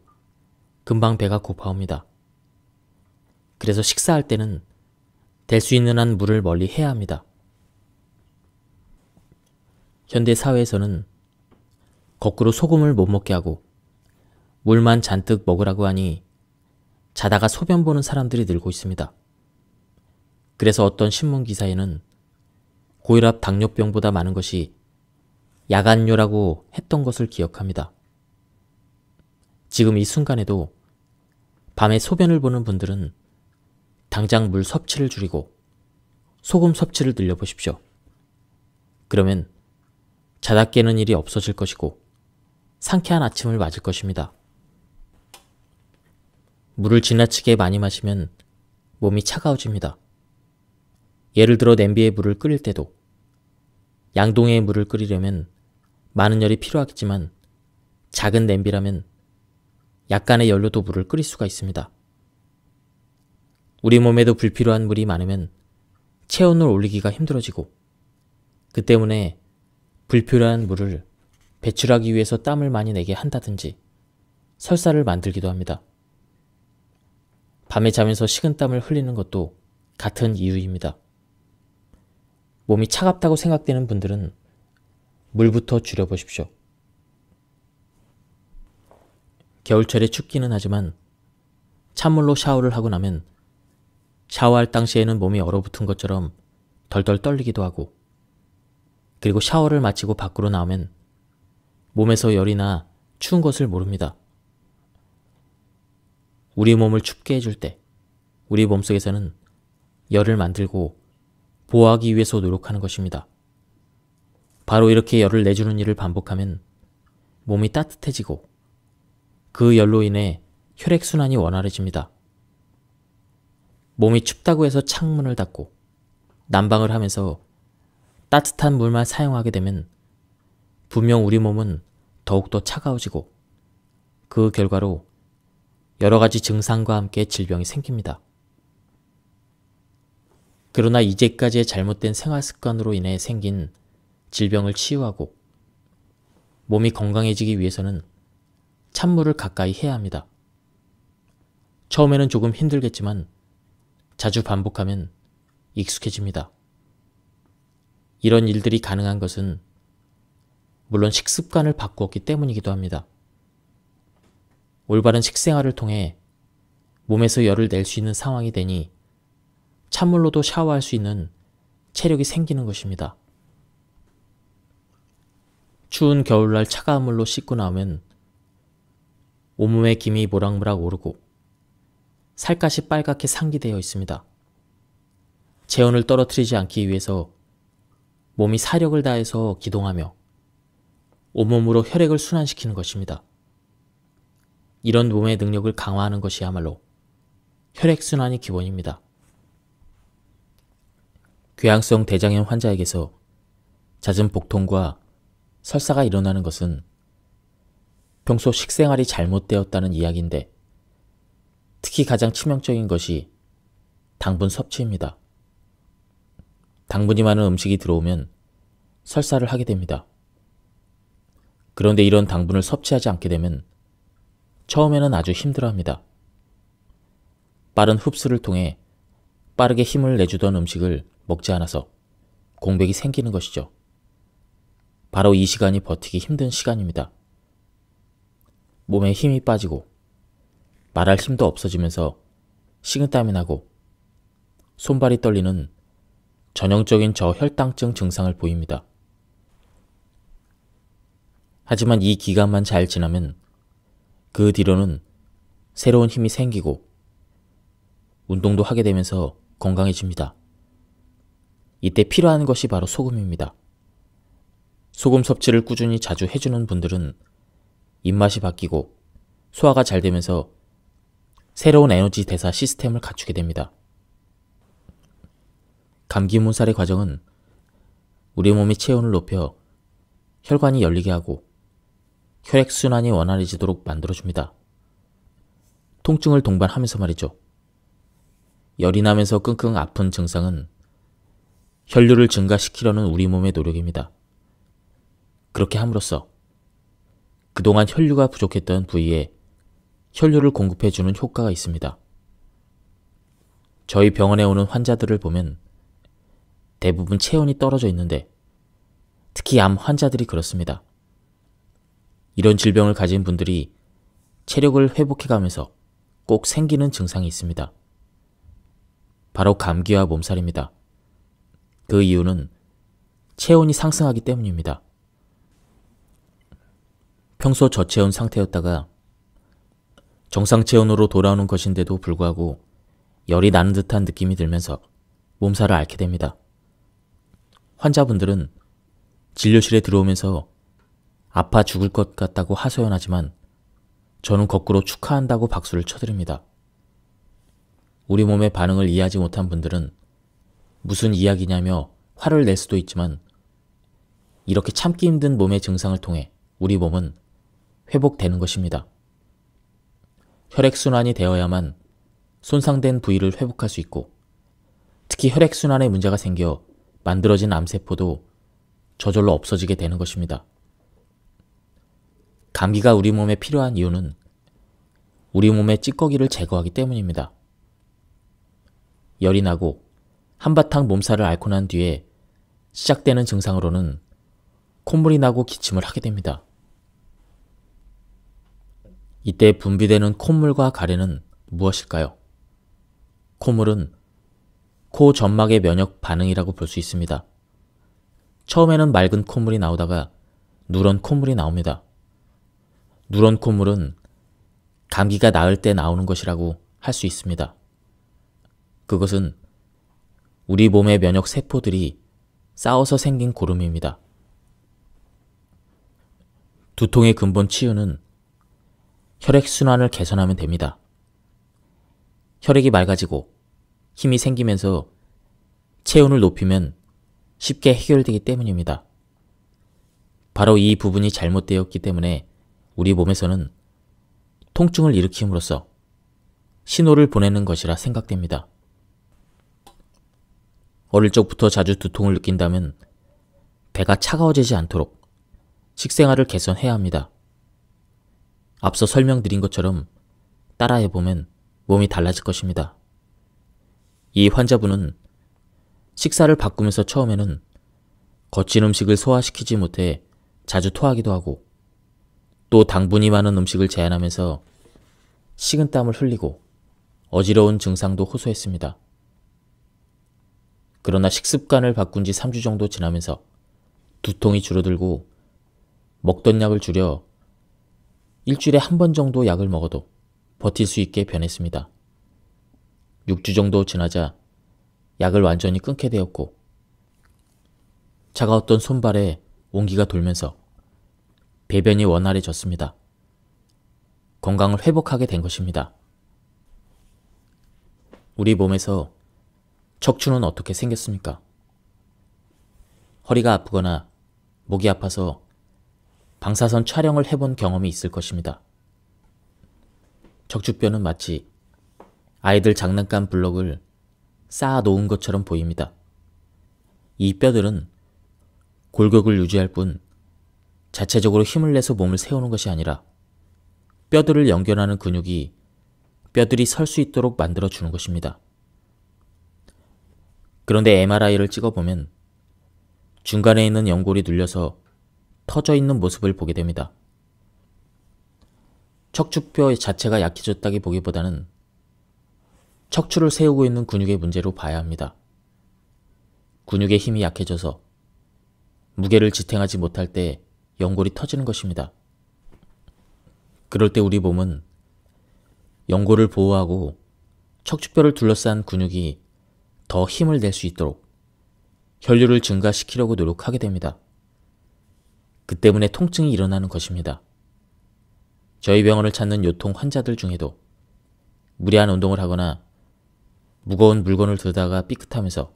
금방 배가 고파옵니다. 그래서 식사할 때는 될 수 있는 한 물을 멀리 해야 합니다. 현대 사회에서는 거꾸로 소금을 못 먹게 하고 물만 잔뜩 먹으라고 하니 자다가 소변 보는 사람들이 늘고 있습니다. 그래서 어떤 신문 기사에는 고혈압 당뇨병보다 많은 것이 야간뇨라고 했던 것을 기억합니다. 지금 이 순간에도 밤에 소변을 보는 분들은 당장 물 섭취를 줄이고 소금 섭취를 늘려보십시오. 그러면 자다 깨는 일이 없어질 것이고 상쾌한 아침을 맞을 것입니다. 물을 지나치게 많이 마시면 몸이 차가워집니다. 예를 들어 냄비에 물을 끓일 때도 양동이에 물을 끓이려면 많은 열이 필요하겠지만 작은 냄비라면 약간의 연료도 물을 끓일 수가 있습니다. 우리 몸에도 불필요한 물이 많으면 체온을 올리기가 힘들어지고 그 때문에 불필요한 물을 배출하기 위해서 땀을 많이 내게 한다든지 설사를 만들기도 합니다. 밤에 자면서 식은땀을 흘리는 것도 같은 이유입니다. 몸이 차갑다고 생각되는 분들은 물부터 줄여보십시오. 겨울철에 춥기는 하지만 찬물로 샤워를 하고 나면 샤워할 당시에는 몸이 얼어붙은 것처럼 덜덜 떨리기도 하고 그리고 샤워를 마치고 밖으로 나오면 몸에서 열이나 추운 것을 모릅니다. 우리 몸을 춥게 해줄 때 우리 몸속에서는 열을 만들고 보호하기 위해서 노력하는 것입니다. 바로 이렇게 열을 내주는 일을 반복하면 몸이 따뜻해지고 그 열로 인해 혈액순환이 원활해집니다. 몸이 춥다고 해서 창문을 닫고 난방을 하면서 따뜻한 물만 사용하게 되면 분명 우리 몸은 더욱더 차가워지고 그 결과로 여러 가지 증상과 함께 질병이 생깁니다. 그러나 이제까지의 잘못된 생활 습관으로 인해 생긴 질병을 치유하고 몸이 건강해지기 위해서는 찬물을 가까이 해야 합니다. 처음에는 조금 힘들겠지만 자주 반복하면 익숙해집니다. 이런 일들이 가능한 것은 물론 식습관을 바꾸었기 때문이기도 합니다. 올바른 식생활을 통해 몸에서 열을 낼 수 있는 상황이 되니 찬물로도 샤워할 수 있는 체력이 생기는 것입니다. 추운 겨울날 차가운 물로 씻고 나오면 온몸에 김이 모락모락 오르고 살갗이 빨갛게 상기되어 있습니다. 재혼을 떨어뜨리지 않기 위해서 몸이 사력을 다해서 기동하며 온몸으로 혈액을 순환시키는 것입니다. 이런 몸의 능력을 강화하는 것이야말로 혈액순환이 기본입니다. 궤양성 대장염 환자에게서 잦은 복통과 설사가 일어나는 것은 평소 식생활이 잘못되었다는 이야기인데 특히 가장 치명적인 것이 당분 섭취입니다. 당분이 많은 음식이 들어오면 설사를 하게 됩니다. 그런데 이런 당분을 섭취하지 않게 되면 처음에는 아주 힘들어합니다. 빠른 흡수를 통해 빠르게 힘을 내주던 음식을 먹지 않아서 공백이 생기는 것이죠. 바로 이 시간이 버티기 힘든 시간입니다. 몸에 힘이 빠지고 말할 힘도 없어지면서 식은땀이 나고 손발이 떨리는 전형적인 저혈당증 증상을 보입니다. 하지만 이 기간만 잘 지나면 그 뒤로는 새로운 힘이 생기고 운동도 하게 되면서 건강해집니다. 이때 필요한 것이 바로 소금입니다. 소금 섭취를 꾸준히 자주 해주는 분들은 입맛이 바뀌고 소화가 잘 되면서 새로운 에너지 대사 시스템을 갖추게 됩니다. 감기 몸살의 과정은 우리 몸의 체온을 높여 혈관이 열리게 하고 혈액순환이 원활해지도록 만들어줍니다. 통증을 동반하면서 말이죠. 열이 나면서 끙끙 아픈 증상은 혈류를 증가시키려는 우리 몸의 노력입니다. 그렇게 함으로써 그동안 혈류가 부족했던 부위에 혈류를 공급해주는 효과가 있습니다. 저희 병원에 오는 환자들을 보면 대부분 체온이 떨어져 있는데 특히 암 환자들이 그렇습니다. 이런 질병을 가진 분들이 체력을 회복해가면서 꼭 생기는 증상이 있습니다. 바로 감기와 몸살입니다. 그 이유는 체온이 상승하기 때문입니다. 평소 저체온 상태였다가 정상 체온으로 돌아오는 것인데도 불구하고 열이 나는 듯한 느낌이 들면서 몸살을 앓게 됩니다. 환자분들은 진료실에 들어오면서 아파 죽을 것 같다고 하소연하지만 저는 거꾸로 축하한다고 박수를 쳐드립니다. 우리 몸의 반응을 이해하지 못한 분들은 무슨 이야기냐며 화를 낼 수도 있지만 이렇게 참기 힘든 몸의 증상을 통해 우리 몸은 회복되는 것입니다. 혈액순환이 되어야만 손상된 부위를 회복할 수 있고 특히 혈액순환에 문제가 생겨 만들어진 암세포도 저절로 없어지게 되는 것입니다. 감기가 우리 몸에 필요한 이유는 우리 몸의 찌꺼기를 제거하기 때문입니다. 열이 나고 한바탕 몸살을 앓고 난 뒤에 시작되는 증상으로는 콧물이 나고 기침을 하게 됩니다. 이때 분비되는 콧물과 가래는 무엇일까요? 콧물은 코 점막의 면역 반응이라고 볼 수 있습니다. 처음에는 맑은 콧물이 나오다가 누런 콧물이 나옵니다. 누런 콧물은 감기가 나을 때 나오는 것이라고 할 수 있습니다. 그것은 우리 몸의 면역 세포들이 싸워서 생긴 고름입니다. 두통의 근본 치유는 혈액순환을 개선하면 됩니다. 혈액이 맑아지고 힘이 생기면서 체온을 높이면 쉽게 해결되기 때문입니다. 바로 이 부분이 잘못되었기 때문에 우리 몸에서는 통증을 일으킴으로써 신호를 보내는 것이라 생각됩니다. 어릴 적부터 자주 두통을 느낀다면 배가 차가워지지 않도록 식생활을 개선해야 합니다. 앞서 설명드린 것처럼 따라해보면 몸이 달라질 것입니다. 이 환자분은 식사를 바꾸면서 처음에는 거친 음식을 소화시키지 못해 자주 토하기도 하고 또 당분이 많은 음식을 제한하면서 식은땀을 흘리고 어지러운 증상도 호소했습니다. 그러나 식습관을 바꾼 지 3주 정도 지나면서 두통이 줄어들고 먹던 약을 줄여 일주일에 한 번 정도 약을 먹어도 버틸 수 있게 변했습니다. 6주 정도 지나자 약을 완전히 끊게 되었고 차가웠던 손발에 온기가 돌면서 배변이 원활해졌습니다. 건강을 회복하게 된 것입니다. 우리 몸에서 척추는 어떻게 생겼습니까? 허리가 아프거나 목이 아파서 방사선 촬영을 해본 경험이 있을 것입니다. 적추뼈는 마치 아이들 장난감 블록을 쌓아 놓은 것처럼 보입니다. 이 뼈들은 골격을 유지할 뿐 자체적으로 힘을 내서 몸을 세우는 것이 아니라 뼈들을 연결하는 근육이 뼈들이 설 수 있도록 만들어주는 것입니다. 그런데 MRI를 찍어보면 중간에 있는 연골이 눌려서 터져 있는 모습을 보게 됩니다. 척추뼈 자체가 약해졌다기 보기보다는 척추를 세우고 있는 근육의 문제로 봐야 합니다. 근육의 힘이 약해져서 무게를 지탱하지 못할 때 연골이 터지는 것입니다. 그럴 때 우리 몸은 연골을 보호하고 척추뼈를 둘러싼 근육이 더 힘을 낼 수 있도록 혈류를 증가시키려고 노력하게 됩니다. 그 때문에 통증이 일어나는 것입니다. 저희 병원을 찾는 요통 환자들 중에도 무리한 운동을 하거나 무거운 물건을 들다가 삐끗하면서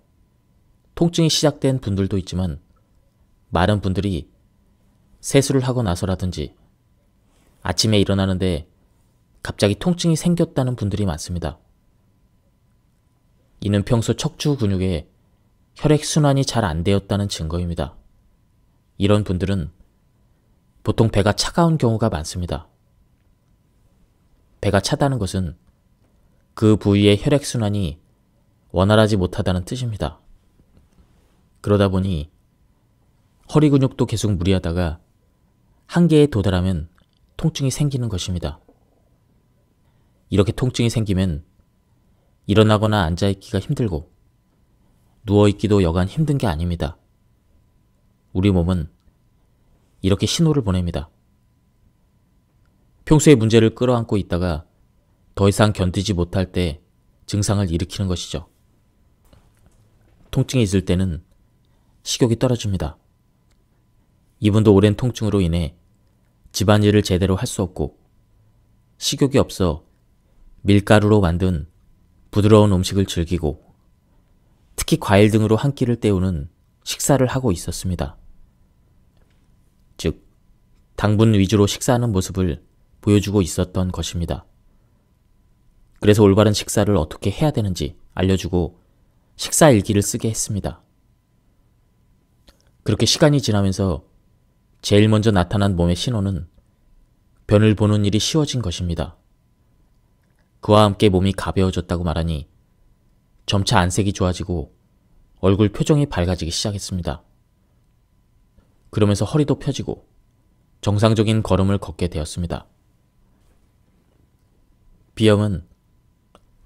통증이 시작된 분들도 있지만 많은 분들이 세수를 하고 나서라든지 아침에 일어나는데 갑자기 통증이 생겼다는 분들이 많습니다. 이는 평소 척추 근육에 혈액순환이 잘 안 되었다는 증거입니다. 이런 분들은 보통 배가 차가운 경우가 많습니다. 배가 차다는 것은 그 부위의 혈액순환이 원활하지 못하다는 뜻입니다. 그러다 보니 허리 근육도 계속 무리하다가 한계에 도달하면 통증이 생기는 것입니다. 이렇게 통증이 생기면 일어나거나 앉아있기가 힘들고 누워있기도 여간 힘든 게 아닙니다. 우리 몸은 이렇게 신호를 보냅니다. 평소에 문제를 끌어안고 있다가 더 이상 견디지 못할 때 증상을 일으키는 것이죠. 통증이 있을 때는 식욕이 떨어집니다. 이분도 오랜 통증으로 인해 집안일을 제대로 할 수 없고 식욕이 없어 밀가루로 만든 부드러운 음식을 즐기고 특히 과일 등으로 한 끼를 때우는 식사를 하고 있었습니다. 즉 당분 위주로 식사하는 모습을 보여주고 있었던 것입니다. 그래서 올바른 식사를 어떻게 해야 되는지 알려주고 식사 일기를 쓰게 했습니다. 그렇게 시간이 지나면서 제일 먼저 나타난 몸의 신호는 변을 보는 일이 쉬워진 것입니다. 그와 함께 몸이 가벼워졌다고 말하니 점차 안색이 좋아지고 얼굴 표정이 밝아지기 시작했습니다. 그러면서 허리도 펴지고 정상적인 걸음을 걷게 되었습니다. 비염은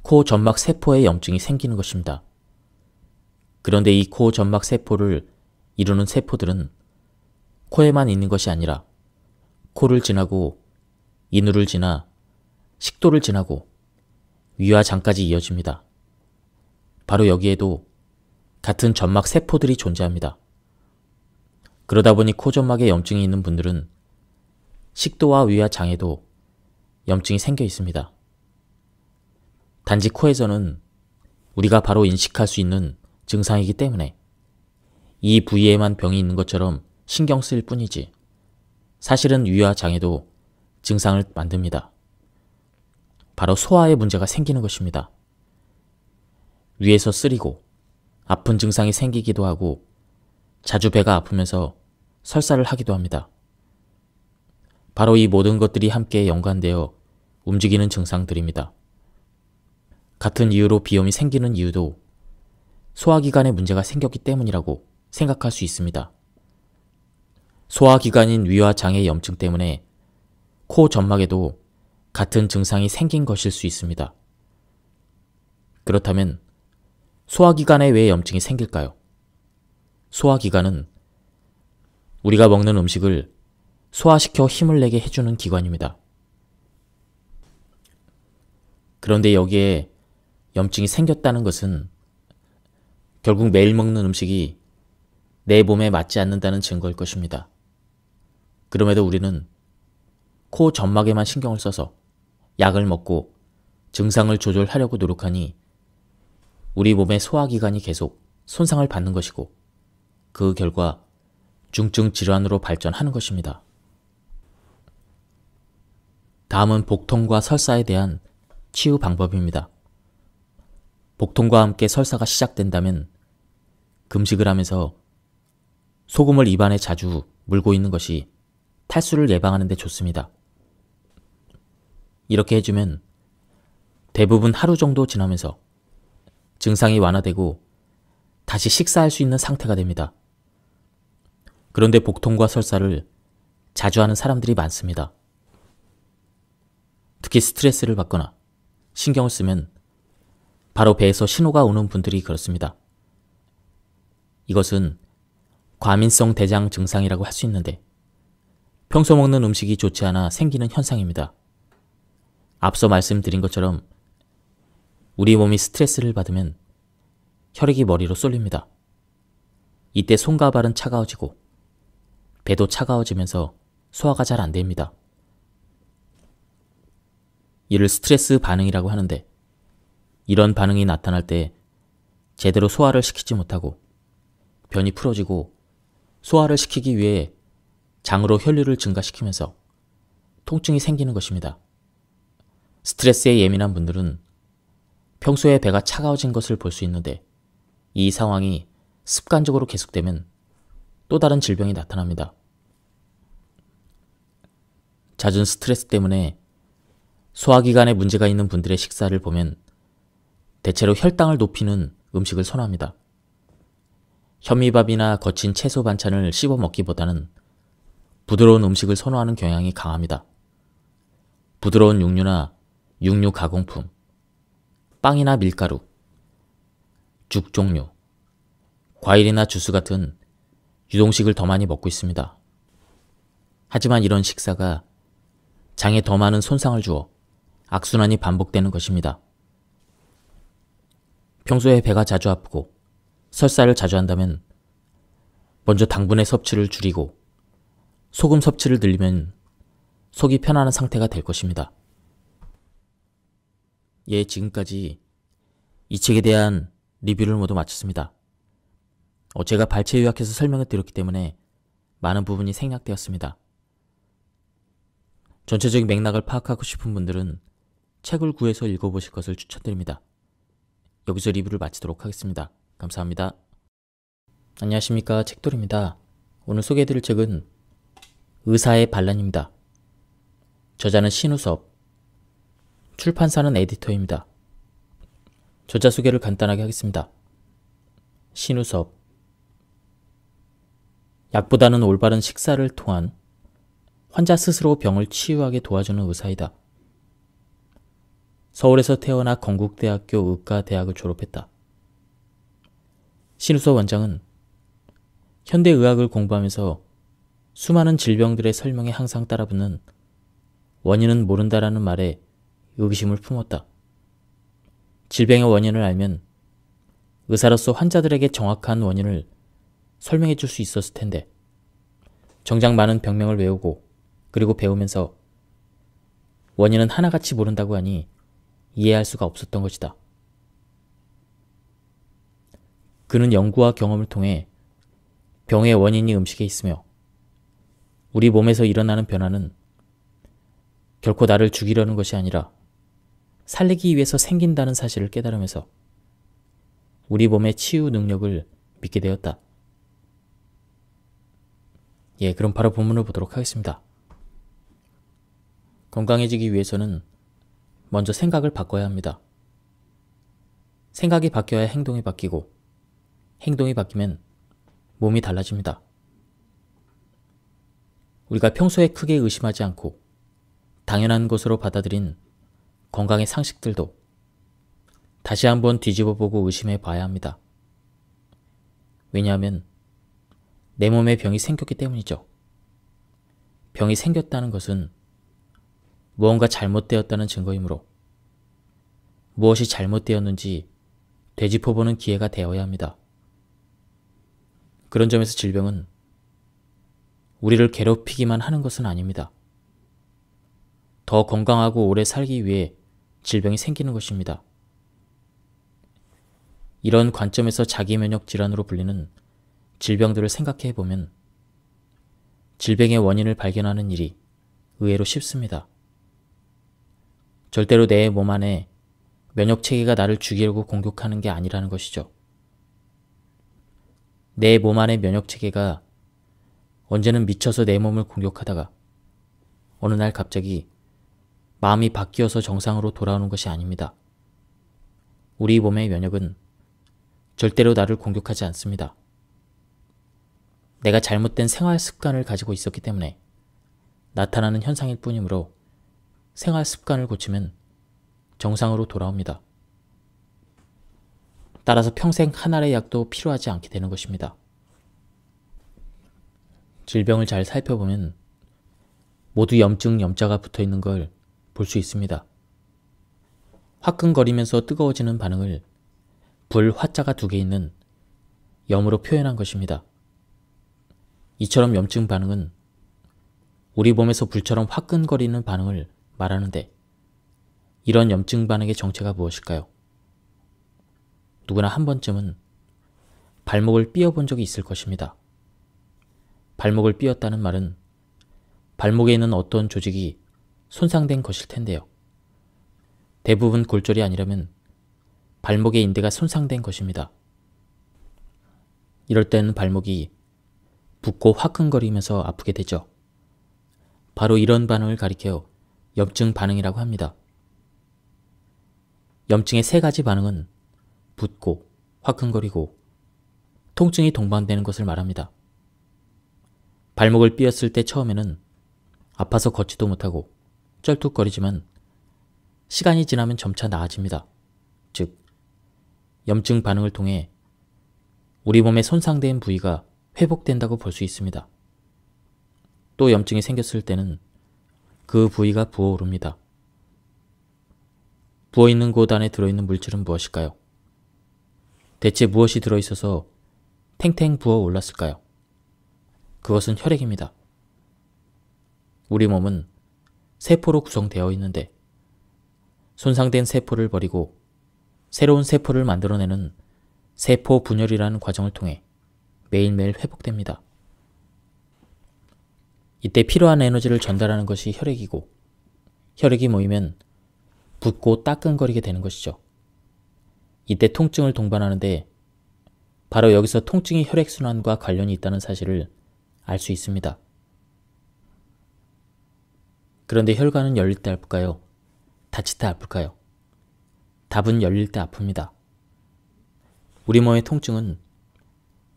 코 점막 세포에 염증이 생기는 것입니다. 그런데 이 코 점막 세포를 이루는 세포들은 코에만 있는 것이 아니라 코를 지나고 인후를 지나 식도를 지나고 위와 장까지 이어집니다. 바로 여기에도 같은 점막 세포들이 존재합니다. 그러다 보니 코점막에 염증이 있는 분들은 식도와 위와 장에도 염증이 생겨 있습니다. 단지 코에서는 우리가 바로 인식할 수 있는 증상이기 때문에 이 부위에만 병이 있는 것처럼 신경 쓰일 뿐이지 사실은 위와 장에도 증상을 만듭니다. 바로 소화에 문제가 생기는 것입니다. 위에서 쓰리고 아픈 증상이 생기기도 하고 자주 배가 아프면서 설사를 하기도 합니다. 바로 이 모든 것들이 함께 연관되어 움직이는 증상들입니다. 같은 이유로 비염이 생기는 이유도 소화기관에 문제가 생겼기 때문이라고 생각할 수 있습니다. 소화기관인 위와 장의 염증 때문에 코 점막에도 같은 증상이 생긴 것일 수 있습니다. 그렇다면 소화기관에 왜 염증이 생길까요? 소화기관은 우리가 먹는 음식을 소화시켜 힘을 내게 해주는 기관입니다. 그런데 여기에 염증이 생겼다는 것은 결국 매일 먹는 음식이 내 몸에 맞지 않는다는 증거일 것입니다. 그럼에도 우리는 코 점막에만 신경을 써서 약을 먹고 증상을 조절하려고 노력하니 우리 몸의 소화기관이 계속 손상을 받는 것이고 그 결과 중증 질환으로 발전하는 것입니다. 다음은 복통과 설사에 대한 치유 방법입니다. 복통과 함께 설사가 시작된다면 금식을 하면서 소금을 입안에 자주 물고 있는 것이 탈수를 예방하는 데 좋습니다. 이렇게 해주면 대부분 하루 정도 지나면서 증상이 완화되고 다시 식사할 수 있는 상태가 됩니다. 그런데 복통과 설사를 자주 하는 사람들이 많습니다. 특히 스트레스를 받거나 신경을 쓰면 바로 배에서 신호가 오는 분들이 그렇습니다. 이것은 과민성 대장 증상이라고 할 수 있는데 평소 먹는 음식이 좋지 않아 생기는 현상입니다. 앞서 말씀드린 것처럼 우리 몸이 스트레스를 받으면 혈액이 머리로 쏠립니다. 이때 손과 발은 차가워지고 배도 차가워지면서 소화가 잘 안 됩니다. 이를 스트레스 반응이라고 하는데 이런 반응이 나타날 때 제대로 소화를 시키지 못하고 변이 풀어지고 소화를 시키기 위해 장으로 혈류를 증가시키면서 통증이 생기는 것입니다. 스트레스에 예민한 분들은 평소에 배가 차가워진 것을 볼 수 있는데 이 상황이 습관적으로 계속되면 또 다른 질병이 나타납니다. 잦은 스트레스 때문에 소화기관에 문제가 있는 분들의 식사를 보면 대체로 혈당을 높이는 음식을 선호합니다. 현미밥이나 거친 채소 반찬을 씹어 먹기보다는 부드러운 음식을 선호하는 경향이 강합니다. 부드러운 육류나 육류 가공품, 빵이나 밀가루, 죽 종류, 과일이나 주스 같은 유동식을 더 많이 먹고 있습니다. 하지만 이런 식사가 장에 더 많은 손상을 주어 악순환이 반복되는 것입니다. 평소에 배가 자주 아프고 설사를 자주 한다면 먼저 당분의 섭취를 줄이고 소금 섭취를 늘리면 속이 편안한 상태가 될 것입니다. 예, 지금까지 이 책에 대한 리뷰를 모두 마쳤습니다. 어, 제가 발췌 요약해서 설명을 드렸기 때문에 많은 부분이 생략되었습니다. 전체적인 맥락을 파악하고 싶은 분들은 책을 구해서 읽어보실 것을 추천드립니다. 여기서 리뷰를 마치도록 하겠습니다. 감사합니다. 안녕하십니까 책돌입니다. 오늘 소개해드릴 책은 의사의 반란입니다. 저자는 신우섭, 출판사는 에디터입니다. 저자 소개를 간단하게 하겠습니다. 신우섭, 약보다는 올바른 식사를 통한 환자 스스로 병을 치유하게 도와주는 의사이다. 서울에서 태어나 건국대학교 의과대학을 졸업했다. 신우서 원장은 현대의학을 공부하면서 수많은 질병들의 설명에 항상 따라붙는 원인은 모른다라는 말에 의심을 품었다. 질병의 원인을 알면 의사로서 환자들에게 정확한 원인을 설명해 줄 수 있었을 텐데 정작 많은 병명을 외우고 그리고 배우면서 원인은 하나같이 모른다고 하니 이해할 수가 없었던 것이다. 그는 연구와 경험을 통해 병의 원인이 음식에 있으며 우리 몸에서 일어나는 변화는 결코 나를 죽이려는 것이 아니라 살리기 위해서 생긴다는 사실을 깨달으면서 우리 몸의 치유 능력을 믿게 되었다. 예, 그럼 바로 본문을 보도록 하겠습니다. 건강해지기 위해서는 먼저 생각을 바꿔야 합니다. 생각이 바뀌어야 행동이 바뀌고 행동이 바뀌면 몸이 달라집니다. 우리가 평소에 크게 의심하지 않고 당연한 것으로 받아들인 건강의 상식들도 다시 한번 뒤집어 보고 의심해 봐야 합니다. 왜냐하면 내 몸에 병이 생겼기 때문이죠. 병이 생겼다는 것은 무언가 잘못되었다는 증거이므로 무엇이 잘못되었는지 되짚어보는 기회가 되어야 합니다. 그런 점에서 질병은 우리를 괴롭히기만 하는 것은 아닙니다. 더 건강하고 오래 살기 위해 질병이 생기는 것입니다. 이런 관점에서 자기 면역 질환으로 불리는 질병들을 생각해 보면 질병의 원인을 발견하는 일이 의외로 쉽습니다. 절대로 내 몸 안에 면역 체계가 나를 죽이려고 공격하는 게 아니라는 것이죠. 내 몸 안의 면역 체계가 언제는 미쳐서 내 몸을 공격하다가 어느 날 갑자기 마음이 바뀌어서 정상으로 돌아오는 것이 아닙니다. 우리 몸의 면역은 절대로 나를 공격하지 않습니다. 내가 잘못된 생활 습관을 가지고 있었기 때문에 나타나는 현상일 뿐이므로 생활 습관을 고치면 정상으로 돌아옵니다. 따라서 평생 한 알의 약도 필요하지 않게 되는 것입니다. 질병을 잘 살펴보면 모두 염증 염자가 붙어 있는 걸 볼 수 있습니다. 화끈거리면서 뜨거워지는 반응을 불 화자가 두 개 있는 염으로 표현한 것입니다. 이처럼 염증 반응은 우리 몸에서 불처럼 화끈거리는 반응을 말하는데 이런 염증 반응의 정체가 무엇일까요? 누구나 한 번쯤은 발목을 삐어본 적이 있을 것입니다. 발목을 삐었다는 말은 발목에 있는 어떤 조직이 손상된 것일 텐데요. 대부분 골절이 아니라면 발목의 인대가 손상된 것입니다. 이럴 때는 발목이 붓고 화끈거리면서 아프게 되죠. 바로 이런 반응을 가리켜 염증 반응이라고 합니다. 염증의 세 가지 반응은 붓고 화끈거리고 통증이 동반되는 것을 말합니다. 발목을 삐었을 때 처음에는 아파서 걷지도 못하고 쩔뚝거리지만 시간이 지나면 점차 나아집니다. 즉, 염증 반응을 통해 우리 몸의 손상된 부위가 회복된다고 볼 수 있습니다. 또 염증이 생겼을 때는 그 부위가 부어오릅니다. 부어있는 곳 안에 들어있는 물질은 무엇일까요? 대체 무엇이 들어있어서 탱탱 부어 올랐을까요? 그것은 혈액입니다. 우리 몸은 세포로 구성되어 있는데 손상된 세포를 버리고 새로운 세포를 만들어내는 세포 분열이라는 과정을 통해 매일매일 회복됩니다. 이때 필요한 에너지를 전달하는 것이 혈액이고 혈액이 모이면 붓고 따끔거리게 되는 것이죠. 이때 통증을 동반하는데 바로 여기서 통증이 혈액순환과 관련이 있다는 사실을 알 수 있습니다. 그런데 혈관은 열릴 때 아플까요? 다힐때 아플까요? 답은 열릴 때 아픕니다. 우리 몸의 통증은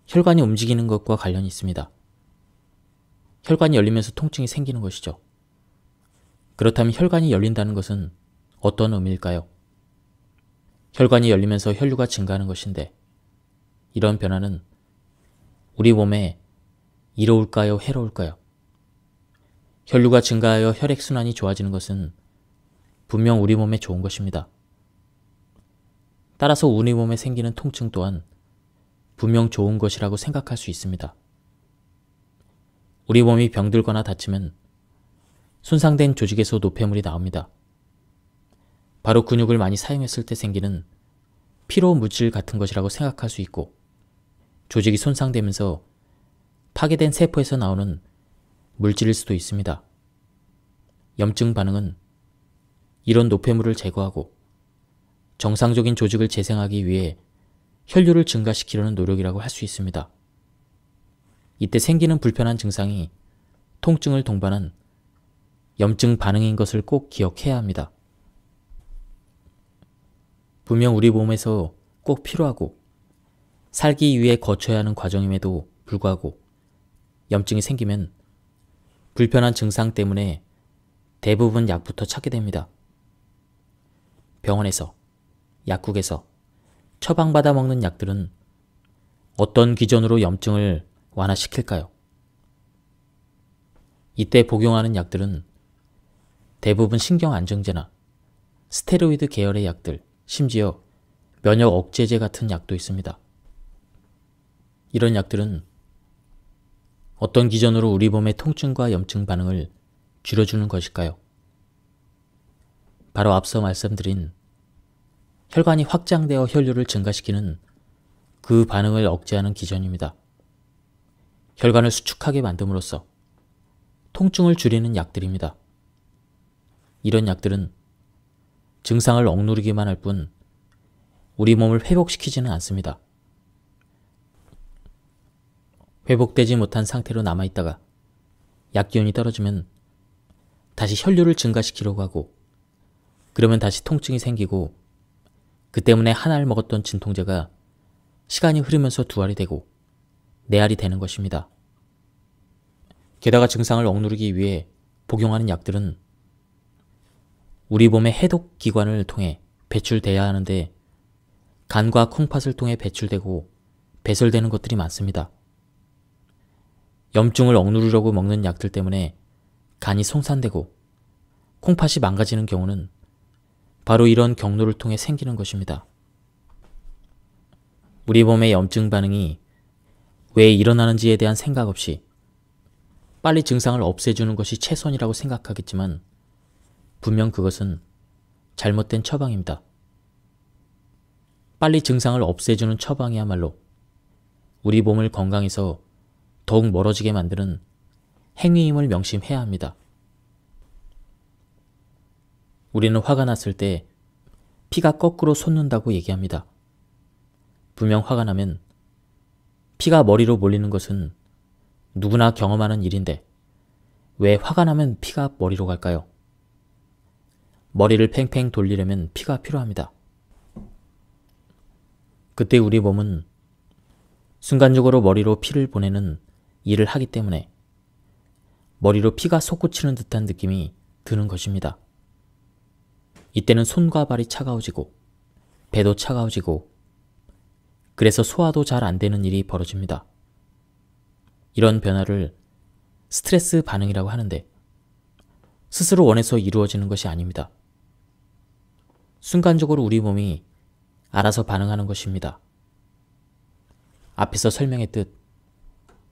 혈관이 움직이는 것과 관련이 있습니다. 혈관이 열리면서 통증이 생기는 것이죠. 그렇다면 혈관이 열린다는 것은 어떤 의미일까요? 혈관이 열리면서 혈류가 증가하는 것인데 이런 변화는 우리 몸에 이로울까요? 해로울까요? 혈류가 증가하여 혈액순환이 좋아지는 것은 분명 우리 몸에 좋은 것입니다. 따라서 우리 몸에 생기는 통증 또한 분명 좋은 것이라고 생각할 수 있습니다. 우리 몸이 병들거나 다치면 손상된 조직에서 노폐물이 나옵니다. 바로 근육을 많이 사용했을 때 생기는 피로 물질 같은 것이라고 생각할 수 있고 조직이 손상되면서 파괴된 세포에서 나오는 물질일 수도 있습니다. 염증 반응은 이런 노폐물을 제거하고 정상적인 조직을 재생하기 위해 혈류를 증가시키려는 노력이라고 할 수 있습니다. 이때 생기는 불편한 증상이 통증을 동반한 염증 반응인 것을 꼭 기억해야 합니다. 분명 우리 몸에서 꼭 필요하고 살기 위해 거쳐야 하는 과정임에도 불구하고 염증이 생기면 불편한 증상 때문에 대부분 약부터 찾게 됩니다. 병원에서, 약국에서, 처방받아 먹는 약들은 어떤 기전으로 염증을 완화시킬까요? 이때 복용하는 약들은 대부분 신경안정제나 스테로이드 계열의 약들, 심지어 면역 억제제 같은 약도 있습니다. 이런 약들은 어떤 기전으로 우리 몸의 통증과 염증 반응을 줄여주는 것일까요? 바로 앞서 말씀드린 혈관이 확장되어 혈류를 증가시키는 그 반응을 억제하는 기전입니다. 혈관을 수축하게 만듦으로써 통증을 줄이는 약들입니다. 이런 약들은 증상을 억누르기만 할 뿐 우리 몸을 회복시키지는 않습니다. 회복되지 못한 상태로 남아있다가 약기운이 떨어지면 다시 혈류를 증가시키려고 하고 그러면 다시 통증이 생기고 그 때문에 한 알 먹었던 진통제가 시간이 흐르면서 두 알이 되고 네 알이 되는 것입니다. 게다가 증상을 억누르기 위해 복용하는 약들은 우리 몸의 해독 기관을 통해 배출돼야 하는데 간과 콩팥을 통해 배출되고 배설되는 것들이 많습니다. 염증을 억누르려고 먹는 약들 때문에 간이 송산되고 콩팥이 망가지는 경우는 바로 이런 경로를 통해 생기는 것입니다. 우리 몸의 염증 반응이 왜 일어나는지에 대한 생각 없이 빨리 증상을 없애주는 것이 최선이라고 생각하겠지만 분명 그것은 잘못된 처방입니다. 빨리 증상을 없애주는 처방이야말로 우리 몸을 건강해서 더욱 멀어지게 만드는 행위임을 명심해야 합니다. 우리는 화가 났을 때 피가 거꾸로 솟는다고 얘기합니다. 분명 화가 나면 피가 머리로 몰리는 것은 누구나 경험하는 일인데 왜 화가 나면 피가 머리로 갈까요? 머리를 팽팽 돌리려면 피가 필요합니다. 그때 우리 몸은 순간적으로 머리로 피를 보내는 일을 하기 때문에 머리로 피가 솟구치는 듯한 느낌이 드는 것입니다. 이때는 손과 발이 차가워지고 배도 차가워지고 그래서 소화도 잘 안 되는 일이 벌어집니다. 이런 변화를 스트레스 반응이라고 하는데 스스로 원해서 이루어지는 것이 아닙니다. 순간적으로 우리 몸이 알아서 반응하는 것입니다. 앞에서 설명했듯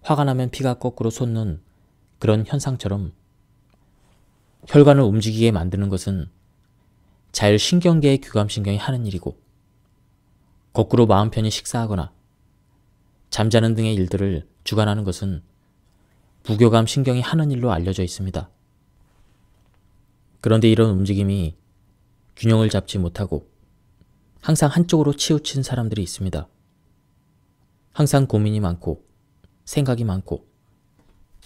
화가 나면 피가 거꾸로 솟는 그런 현상처럼 혈관을 움직이게 만드는 것은 자율신경계의 교감신경이 하는 일이고 거꾸로 마음 편히 식사하거나 잠자는 등의 일들을 주관하는 것은 부교감 신경이 하는 일로 알려져 있습니다. 그런데 이런 움직임이 균형을 잡지 못하고 항상 한쪽으로 치우친 사람들이 있습니다. 항상 고민이 많고 생각이 많고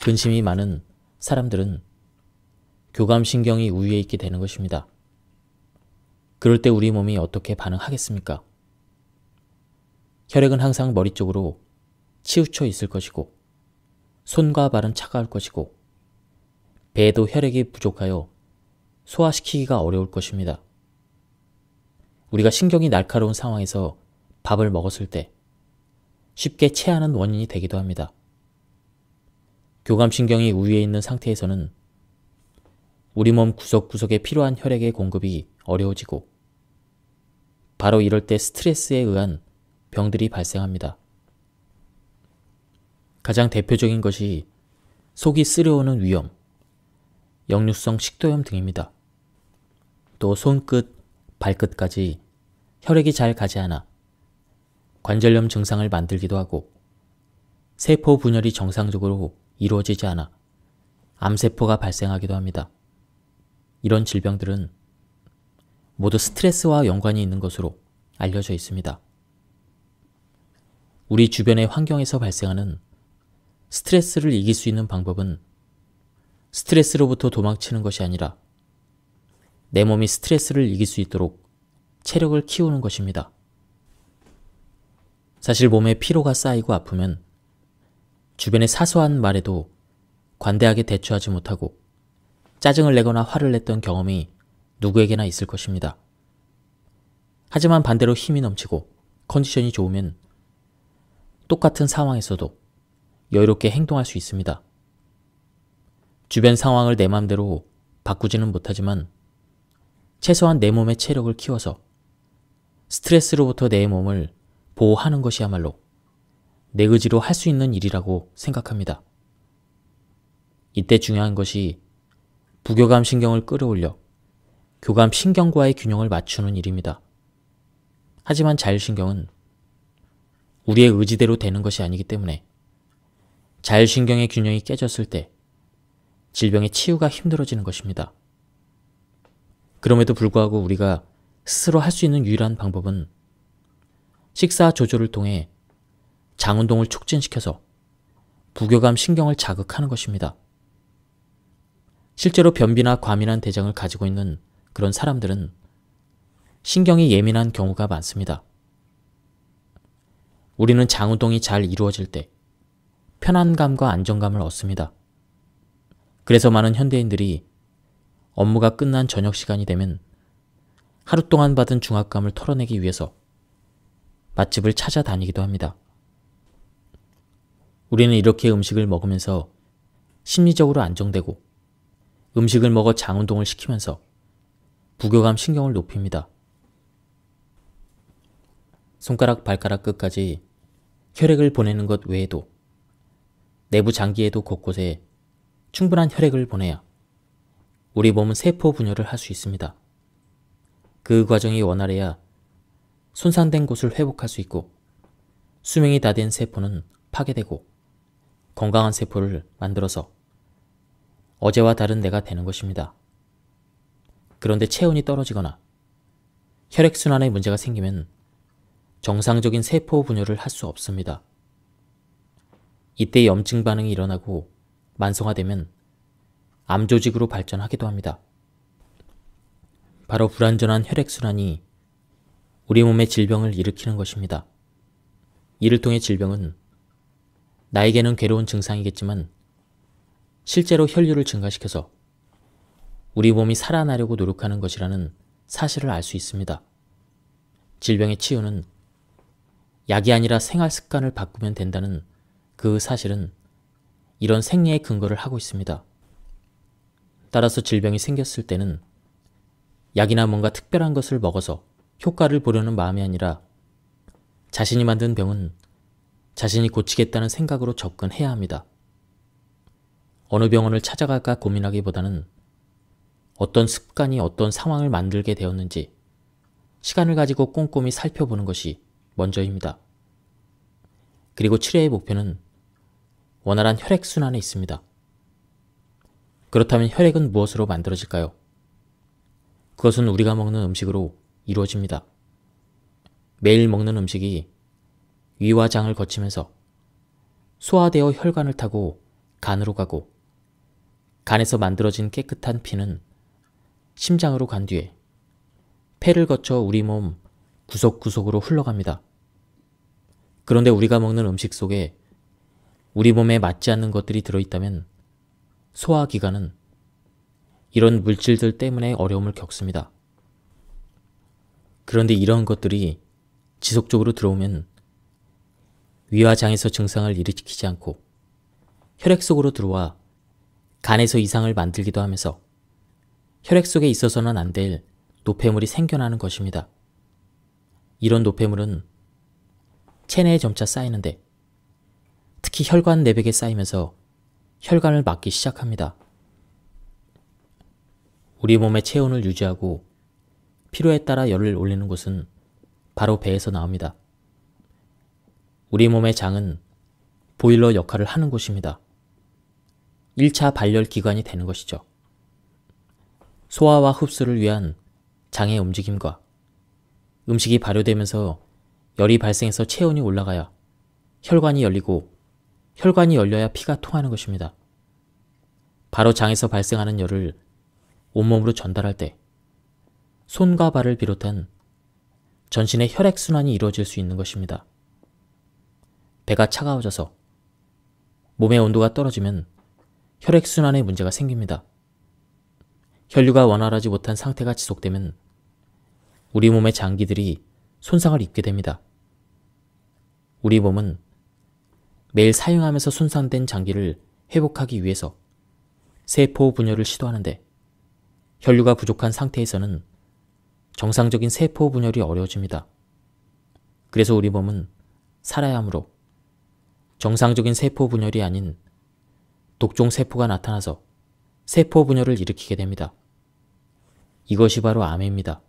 근심이 많은 사람들은 교감신경이 우위에 있게 되는 것입니다. 그럴 때 우리 몸이 어떻게 반응하겠습니까? 혈액은 항상 머리 쪽으로 치우쳐 있을 것이고 손과 발은 차가울 것이고 배에도 혈액이 부족하여 소화시키기가 어려울 것입니다. 우리가 신경이 날카로운 상황에서 밥을 먹었을 때 쉽게 체하는 원인이 되기도 합니다. 교감신경이 우위에 있는 상태에서는 우리 몸 구석구석에 필요한 혈액의 공급이 어려워지고 바로 이럴 때 스트레스에 의한 병들이 발생합니다. 가장 대표적인 것이 속이 쓰려오는 위염, 역류성 식도염 등입니다. 또 손끝, 발끝까지 혈액이 잘 가지 않아 관절염 증상을 만들기도 하고 세포 분열이 정상적으로 이루어지지 않아 암세포가 발생하기도 합니다. 이런 질병들은 모두 스트레스와 연관이 있는 것으로 알려져 있습니다. 우리 주변의 환경에서 발생하는 스트레스를 이길 수 있는 방법은 스트레스로부터 도망치는 것이 아니라 내 몸이 스트레스를 이길 수 있도록 체력을 키우는 것입니다. 사실 몸에 피로가 쌓이고 아프면 주변의 사소한 말에도 관대하게 대처하지 못하고 짜증을 내거나 화를 냈던 경험이 누구에게나 있을 것입니다. 하지만 반대로 힘이 넘치고 컨디션이 좋으면 똑같은 상황에서도 여유롭게 행동할 수 있습니다. 주변 상황을 내 맘대로 바꾸지는 못하지만 최소한 내 몸의 체력을 키워서 스트레스로부터 내 몸을 보호하는 것이야말로 내 의지로 할 수 있는 일이라고 생각합니다. 이때 중요한 것이 부교감 신경을 끌어올려 교감 신경과의 균형을 맞추는 일입니다. 하지만 자율신경은 우리의 의지대로 되는 것이 아니기 때문에 자율신경의 균형이 깨졌을 때 질병의 치유가 힘들어지는 것입니다. 그럼에도 불구하고 우리가 스스로 할 수 있는 유일한 방법은 식사 조절을 통해 장운동을 촉진시켜서 부교감 신경을 자극하는 것입니다. 실제로 변비나 과민한 대장을 가지고 있는 그런 사람들은 신경이 예민한 경우가 많습니다. 우리는 장운동이 잘 이루어질 때 편안감과 안정감을 얻습니다. 그래서 많은 현대인들이 업무가 끝난 저녁 시간이 되면 하루 동안 받은 중압감을 털어내기 위해서 맛집을 찾아다니기도 합니다. 우리는 이렇게 음식을 먹으면서 심리적으로 안정되고 음식을 먹어 장 운동을 시키면서 부교감 신경을 높입니다. 손가락 발가락 끝까지 혈액을 보내는 것 외에도 내부 장기에도 곳곳에 충분한 혈액을 보내야 우리 몸은 세포 분열을 할 수 있습니다. 그 과정이 원활해야 손상된 곳을 회복할 수 있고 수명이 다 된 세포는 파괴되고 건강한 세포를 만들어서 어제와 다른 내가 되는 것입니다. 그런데 체온이 떨어지거나 혈액순환에 문제가 생기면 정상적인 세포 분열을 할 수 없습니다. 이때 염증 반응이 일어나고 만성화되면 암 조직으로 발전하기도 합니다. 바로 불완전한 혈액순환이 우리 몸의 질병을 일으키는 것입니다. 이를 통해 질병은 나에게는 괴로운 증상이겠지만 실제로 혈류를 증가시켜서 우리 몸이 살아나려고 노력하는 것이라는 사실을 알 수 있습니다. 질병의 치유는 약이 아니라 생활 습관을 바꾸면 된다는 그 사실은 이런 생리의 근거를 하고 있습니다. 따라서 질병이 생겼을 때는 약이나 뭔가 특별한 것을 먹어서 효과를 보려는 마음이 아니라 자신이 만든 병은 자신이 고치겠다는 생각으로 접근해야 합니다. 어느 병원을 찾아갈까 고민하기보다는 어떤 습관이 어떤 상황을 만들게 되었는지 시간을 가지고 꼼꼼히 살펴보는 것이 먼저입니다. 그리고 치료의 목표는 원활한 혈액순환에 있습니다. 그렇다면 혈액은 무엇으로 만들어질까요? 그것은 우리가 먹는 음식으로 이루어집니다. 매일 먹는 음식이 위와 장을 거치면서 소화되어 혈관을 타고 간으로 가고 간에서 만들어진 깨끗한 피는 심장으로 간 뒤에 폐를 거쳐 우리 몸 구석구석으로 흘러갑니다. 그런데 우리가 먹는 음식 속에 우리 몸에 맞지 않는 것들이 들어있다면 소화기관은 이런 물질들 때문에 어려움을 겪습니다. 그런데 이런 것들이 지속적으로 들어오면 위와장에서 증상을 일으키지 않고 혈액 속으로 들어와 간에서 이상을 만들기도 하면서 혈액 속에 있어서는 안 될 노폐물이 생겨나는 것입니다. 이런 노폐물은 체내에 점차 쌓이는데 특히 혈관 내벽에 쌓이면서 혈관을 막기 시작합니다. 우리 몸의 체온을 유지하고 필요에 따라 열을 올리는 곳은 바로 배에서 나옵니다. 우리 몸의 장은 보일러 역할을 하는 곳입니다. 1차 발열 기관이 되는 것이죠. 소화와 흡수를 위한 장의 움직임과 음식이 발효되면서 열이 발생해서 체온이 올라가야 혈관이 열리고 혈관이 열려야 피가 통하는 것입니다. 바로 장에서 발생하는 열을 온몸으로 전달할 때 손과 발을 비롯한 전신의 혈액순환이 이루어질 수 있는 것입니다. 배가 차가워져서 몸의 온도가 떨어지면 혈액순환에 문제가 생깁니다. 혈류가 원활하지 못한 상태가 지속되면 우리 몸의 장기들이 손상을 입게 됩니다. 우리 몸은 매일 사용하면서 손상된 장기를 회복하기 위해서 세포 분열을 시도하는데 혈류가 부족한 상태에서는 정상적인 세포 분열이 어려워집니다. 그래서 우리 몸은 살아야 하므로 정상적인 세포 분열이 아닌 독종세포가 나타나서 세포 분열을 일으키게 됩니다. 이것이 바로 암입니다.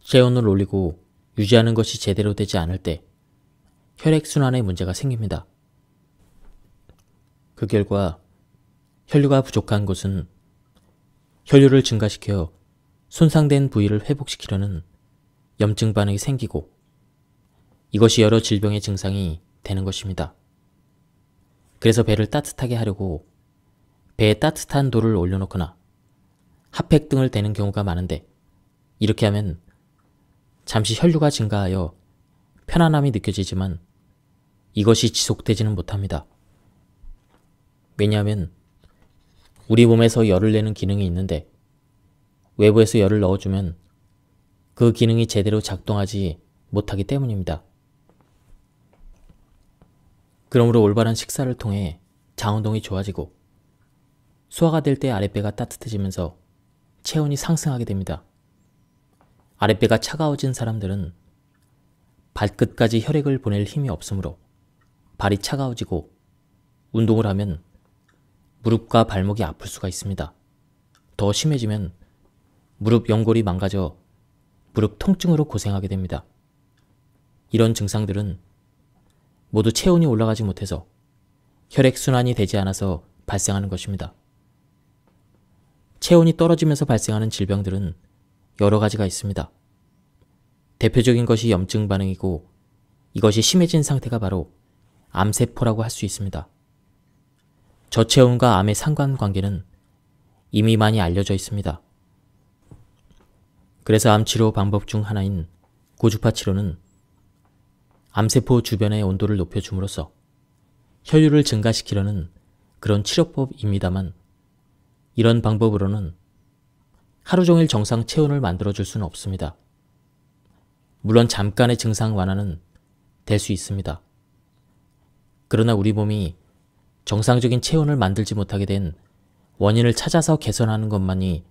체온을 올리고 유지하는 것이 제대로 되지 않을 때 혈액순환에 문제가 생깁니다. 그 결과 혈류가 부족한 곳은 혈류를 증가시켜 손상된 부위를 회복시키려는 염증 반응이 생기고 이것이 여러 질병의 증상이 되는 것입니다. 그래서 배를 따뜻하게 하려고 배에 따뜻한 돌을 올려놓거나 핫팩 등을 대는 경우가 많은데 이렇게 하면 잠시 혈류가 증가하여 편안함이 느껴지지만 이것이 지속되지는 못합니다. 왜냐하면 우리 몸에서 열을 내는 기능이 있는데 외부에서 열을 넣어주면 그 기능이 제대로 작동하지 못하기 때문입니다. 그러므로 올바른 식사를 통해 장운동이 좋아지고 소화가 될 때 아랫배가 따뜻해지면서 체온이 상승하게 됩니다. 아랫배가 차가워진 사람들은 발끝까지 혈액을 보낼 힘이 없으므로 발이 차가워지고 운동을 하면 무릎과 발목이 아플 수가 있습니다. 더 심해지면 무릎 연골이 망가져 무릎 통증으로 고생하게 됩니다. 이런 증상들은 모두 체온이 올라가지 못해서 혈액순환이 되지 않아서 발생하는 것입니다. 체온이 떨어지면서 발생하는 질병들은 여러 가지가 있습니다. 대표적인 것이 염증 반응이고 이것이 심해진 상태가 바로 암세포라고 할 수 있습니다. 저체온과 암의 상관관계는 이미 많이 알려져 있습니다. 그래서 암 치료 방법 중 하나인 고주파 치료는 암세포 주변의 온도를 높여줌으로써 혈류를 증가시키려는 그런 치료법입니다만 이런 방법으로는 하루 종일 정상 체온을 만들어줄 수는 없습니다. 물론 잠깐의 증상 완화는 될 수 있습니다. 그러나 우리 몸이 정상적인 체온을 만들지 못하게 된 원인을 찾아서 개선하는 것만이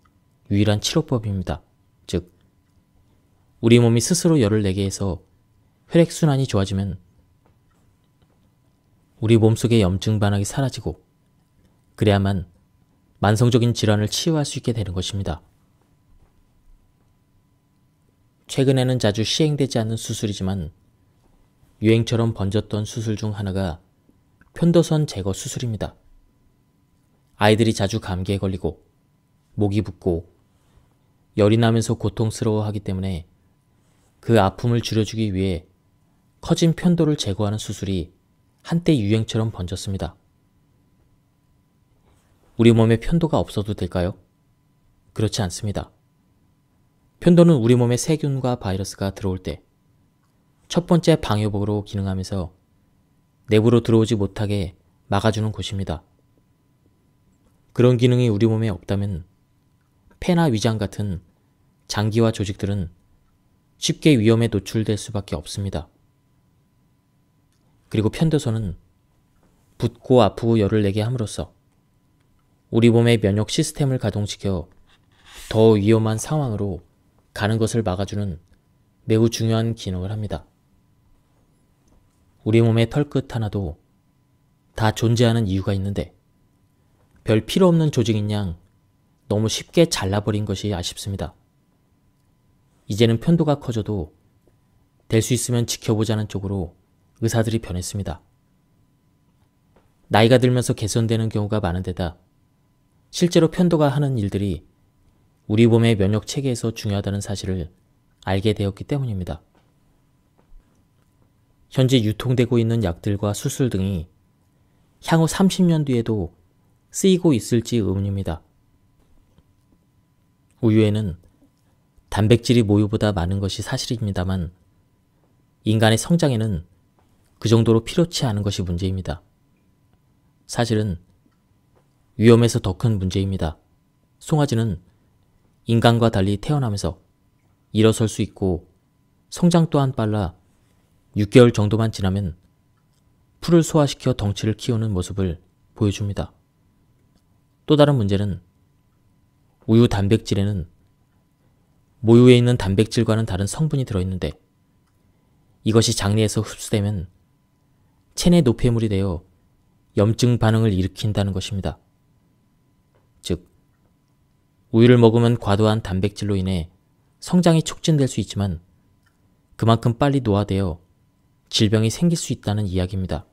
유일한 치료법입니다. 즉, 우리 몸이 스스로 열을 내게 해서 혈액순환이 좋아지면 우리 몸속의 염증 반응이 사라지고 그래야만 만성적인 질환을 치유할 수 있게 되는 것입니다. 최근에는 자주 시행되지 않는 수술이지만 유행처럼 번졌던 수술 중 하나가 편도선 제거 수술입니다. 아이들이 자주 감기에 걸리고 목이 붓고 열이 나면서 고통스러워하기 때문에 그 아픔을 줄여주기 위해 커진 편도를 제거하는 수술이 한때 유행처럼 번졌습니다. 우리 몸에 편도가 없어도 될까요? 그렇지 않습니다. 편도는 우리 몸에 세균과 바이러스가 들어올 때 첫 번째 방해복으로 기능하면서 내부로 들어오지 못하게 막아주는 곳입니다. 그런 기능이 우리 몸에 없다면 폐나 위장 같은 장기와 조직들은 쉽게 위험에 노출될 수밖에 없습니다. 그리고 편도선은 붓고 아프고 열을 내게 함으로써 우리 몸의 면역 시스템을 가동시켜 더 위험한 상황으로 가는 것을 막아주는 매우 중요한 기능을 합니다. 우리 몸의 털끝 하나도 다 존재하는 이유가 있는데 별 필요 없는 조직인 양 너무 쉽게 잘라버린 것이 아쉽습니다. 이제는 편도가 커져도 될 수 있으면 지켜보자는 쪽으로 의사들이 변했습니다. 나이가 들면서 개선되는 경우가 많은데다 실제로 편도가 하는 일들이 우리 몸의 면역 체계에서 중요하다는 사실을 알게 되었기 때문입니다. 현재 유통되고 있는 약들과 수술 등이 향후 30년 뒤에도 쓰이고 있을지 의문입니다. 우유에는 단백질이 모유보다 많은 것이 사실입니다만 인간의 성장에는 그 정도로 필요치 않은 것이 문제입니다. 사실은 위험에서 더 큰 문제입니다. 송아지는 인간과 달리 태어나면서 일어설 수 있고 성장 또한 빨라 6개월 정도만 지나면 풀을 소화시켜 덩치를 키우는 모습을 보여줍니다. 또 다른 문제는 우유 단백질에는 모유에 있는 단백질과는 다른 성분이 들어있는데 이것이 장내에서 흡수되면 체내 노폐물이 되어 염증 반응을 일으킨다는 것입니다. 즉, 우유를 먹으면 과도한 단백질로 인해 성장이 촉진될 수 있지만 그만큼 빨리 노화되어 질병이 생길 수 있다는 이야기입니다.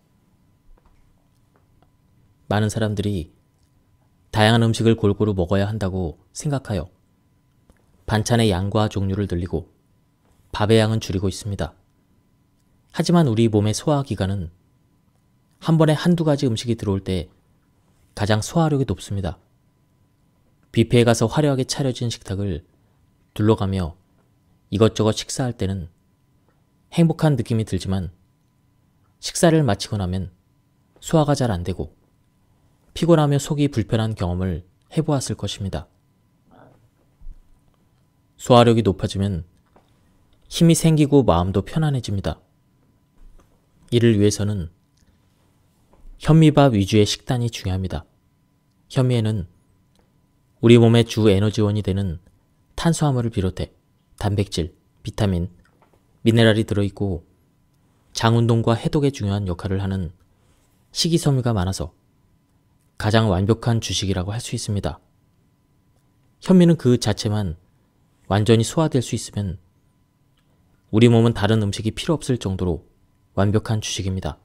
많은 사람들이 다양한 음식을 골고루 먹어야 한다고 생각하여 반찬의 양과 종류를 늘리고 밥의 양은 줄이고 있습니다. 하지만 우리 몸의 소화기관은 한 번에 한두 가지 음식이 들어올 때 가장 소화력이 높습니다. 뷔페에 가서 화려하게 차려진 식탁을 둘러가며 이것저것 식사할 때는 행복한 느낌이 들지만 식사를 마치고 나면 소화가 잘 안 되고 피곤하며 속이 불편한 경험을 해보았을 것입니다. 소화력이 높아지면 힘이 생기고 마음도 편안해집니다. 이를 위해서는 현미밥 위주의 식단이 중요합니다. 현미에는 우리 몸의 주 에너지원이 되는 탄수화물을 비롯해 단백질, 비타민, 미네랄이 들어있고 장운동과 해독에 중요한 역할을 하는 식이섬유가 많아서 가장 완벽한 주식이라고 할 수 있습니다. 현미는 그 자체만 완전히 소화될 수 있으면 우리 몸은 다른 음식이 필요 없을 정도로 완벽한 주식입니다.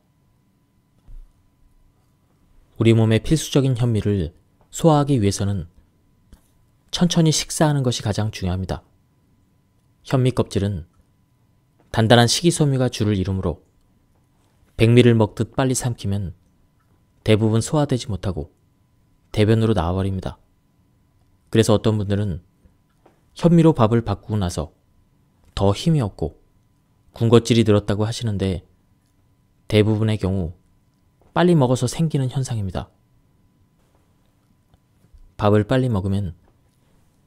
우리 몸의 필수적인 현미를 소화하기 위해서는 천천히 식사하는 것이 가장 중요합니다. 현미 껍질은 단단한 식이섬유가 주를 이루므로 백미를 먹듯 빨리 삼키면 대부분 소화되지 못하고 대변으로 나와버립니다. 그래서 어떤 분들은 현미로 밥을 바꾸고 나서 더 힘이 없고 군것질이 늘었다고 하시는데 대부분의 경우 빨리 먹어서 생기는 현상입니다. 밥을 빨리 먹으면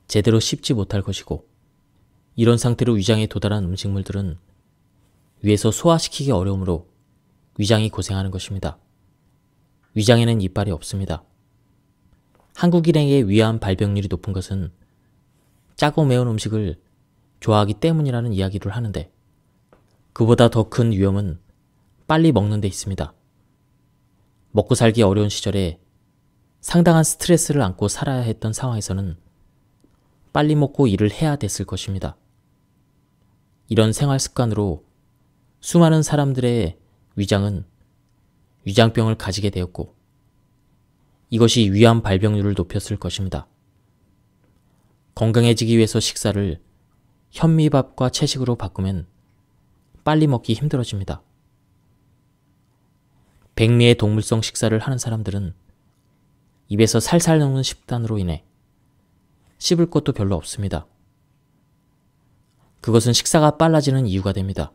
제대로 씹지 못할 것이고 이런 상태로 위장에 도달한 음식물들은 위에서 소화시키기 어려우므로 위장이 고생하는 것입니다. 위장에는 이빨이 없습니다. 한국인에게 위암 발병률이 높은 것은 짜고 매운 음식을 좋아하기 때문이라는 이야기를 하는데 그보다 더 큰 위험은 빨리 먹는 데 있습니다. 먹고 살기 어려운 시절에 상당한 스트레스를 안고 살아야 했던 상황에서는 빨리 먹고 일을 해야 됐을 것입니다. 이런 생활 습관으로 수많은 사람들의 위장은 위장병을 가지게 되었고 이것이 위암 발병률을 높였을 것입니다. 건강해지기 위해서 식사를 현미밥과 채식으로 바꾸면 빨리 먹기 힘들어집니다. 백미의 동물성 식사를 하는 사람들은 입에서 살살 녹는 식단으로 인해 씹을 것도 별로 없습니다. 그것은 식사가 빨라지는 이유가 됩니다.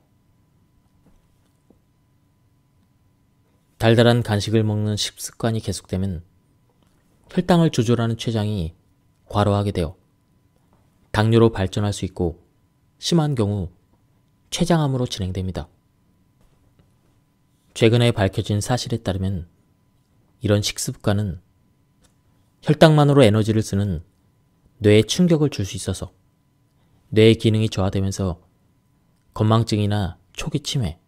달달한 간식을 먹는 식습관이 계속되면 혈당을 조절하는 췌장이 과로하게 되어 당뇨로 발전할 수 있고 심한 경우 췌장암으로 진행됩니다. 최근에 밝혀진 사실에 따르면 이런 식습관은 혈당만으로 에너지를 쓰는 뇌에 충격을 줄 수 있어서 뇌의 기능이 저하되면서 건망증이나 초기 치매,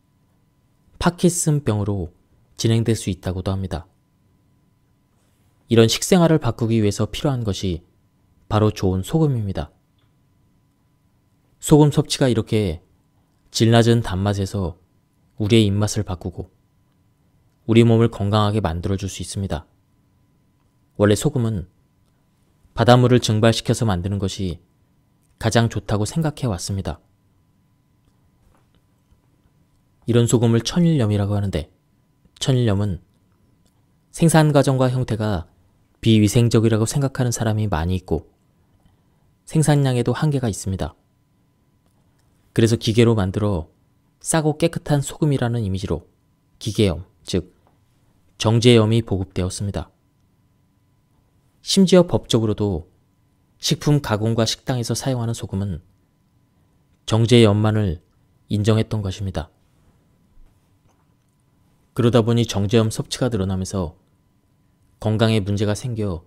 파키슨병으로 진행될 수 있다고도 합니다. 이런 식생활을 바꾸기 위해서 필요한 것이 바로 좋은 소금입니다. 소금 섭취가 이렇게 질 낮은 단맛에서 우리의 입맛을 바꾸고 우리 몸을 건강하게 만들어줄 수 있습니다. 원래 소금은 바닷물을 증발시켜서 만드는 것이 가장 좋다고 생각해 왔습니다. 이런 소금을 천일염이라고 하는데 천일염은 생산 과정과 형태가 비위생적이라고 생각하는 사람이 많이 있고 생산량에도 한계가 있습니다. 그래서 기계로 만들어 싸고 깨끗한 소금이라는 이미지로 기계염, 즉 정제염이 보급되었습니다. 심지어 법적으로도 식품 가공과 식당에서 사용하는 소금은 정제염만을 인정했던 것입니다. 그러다 보니 정제염 섭취가 늘어나면서 건강에 문제가 생겨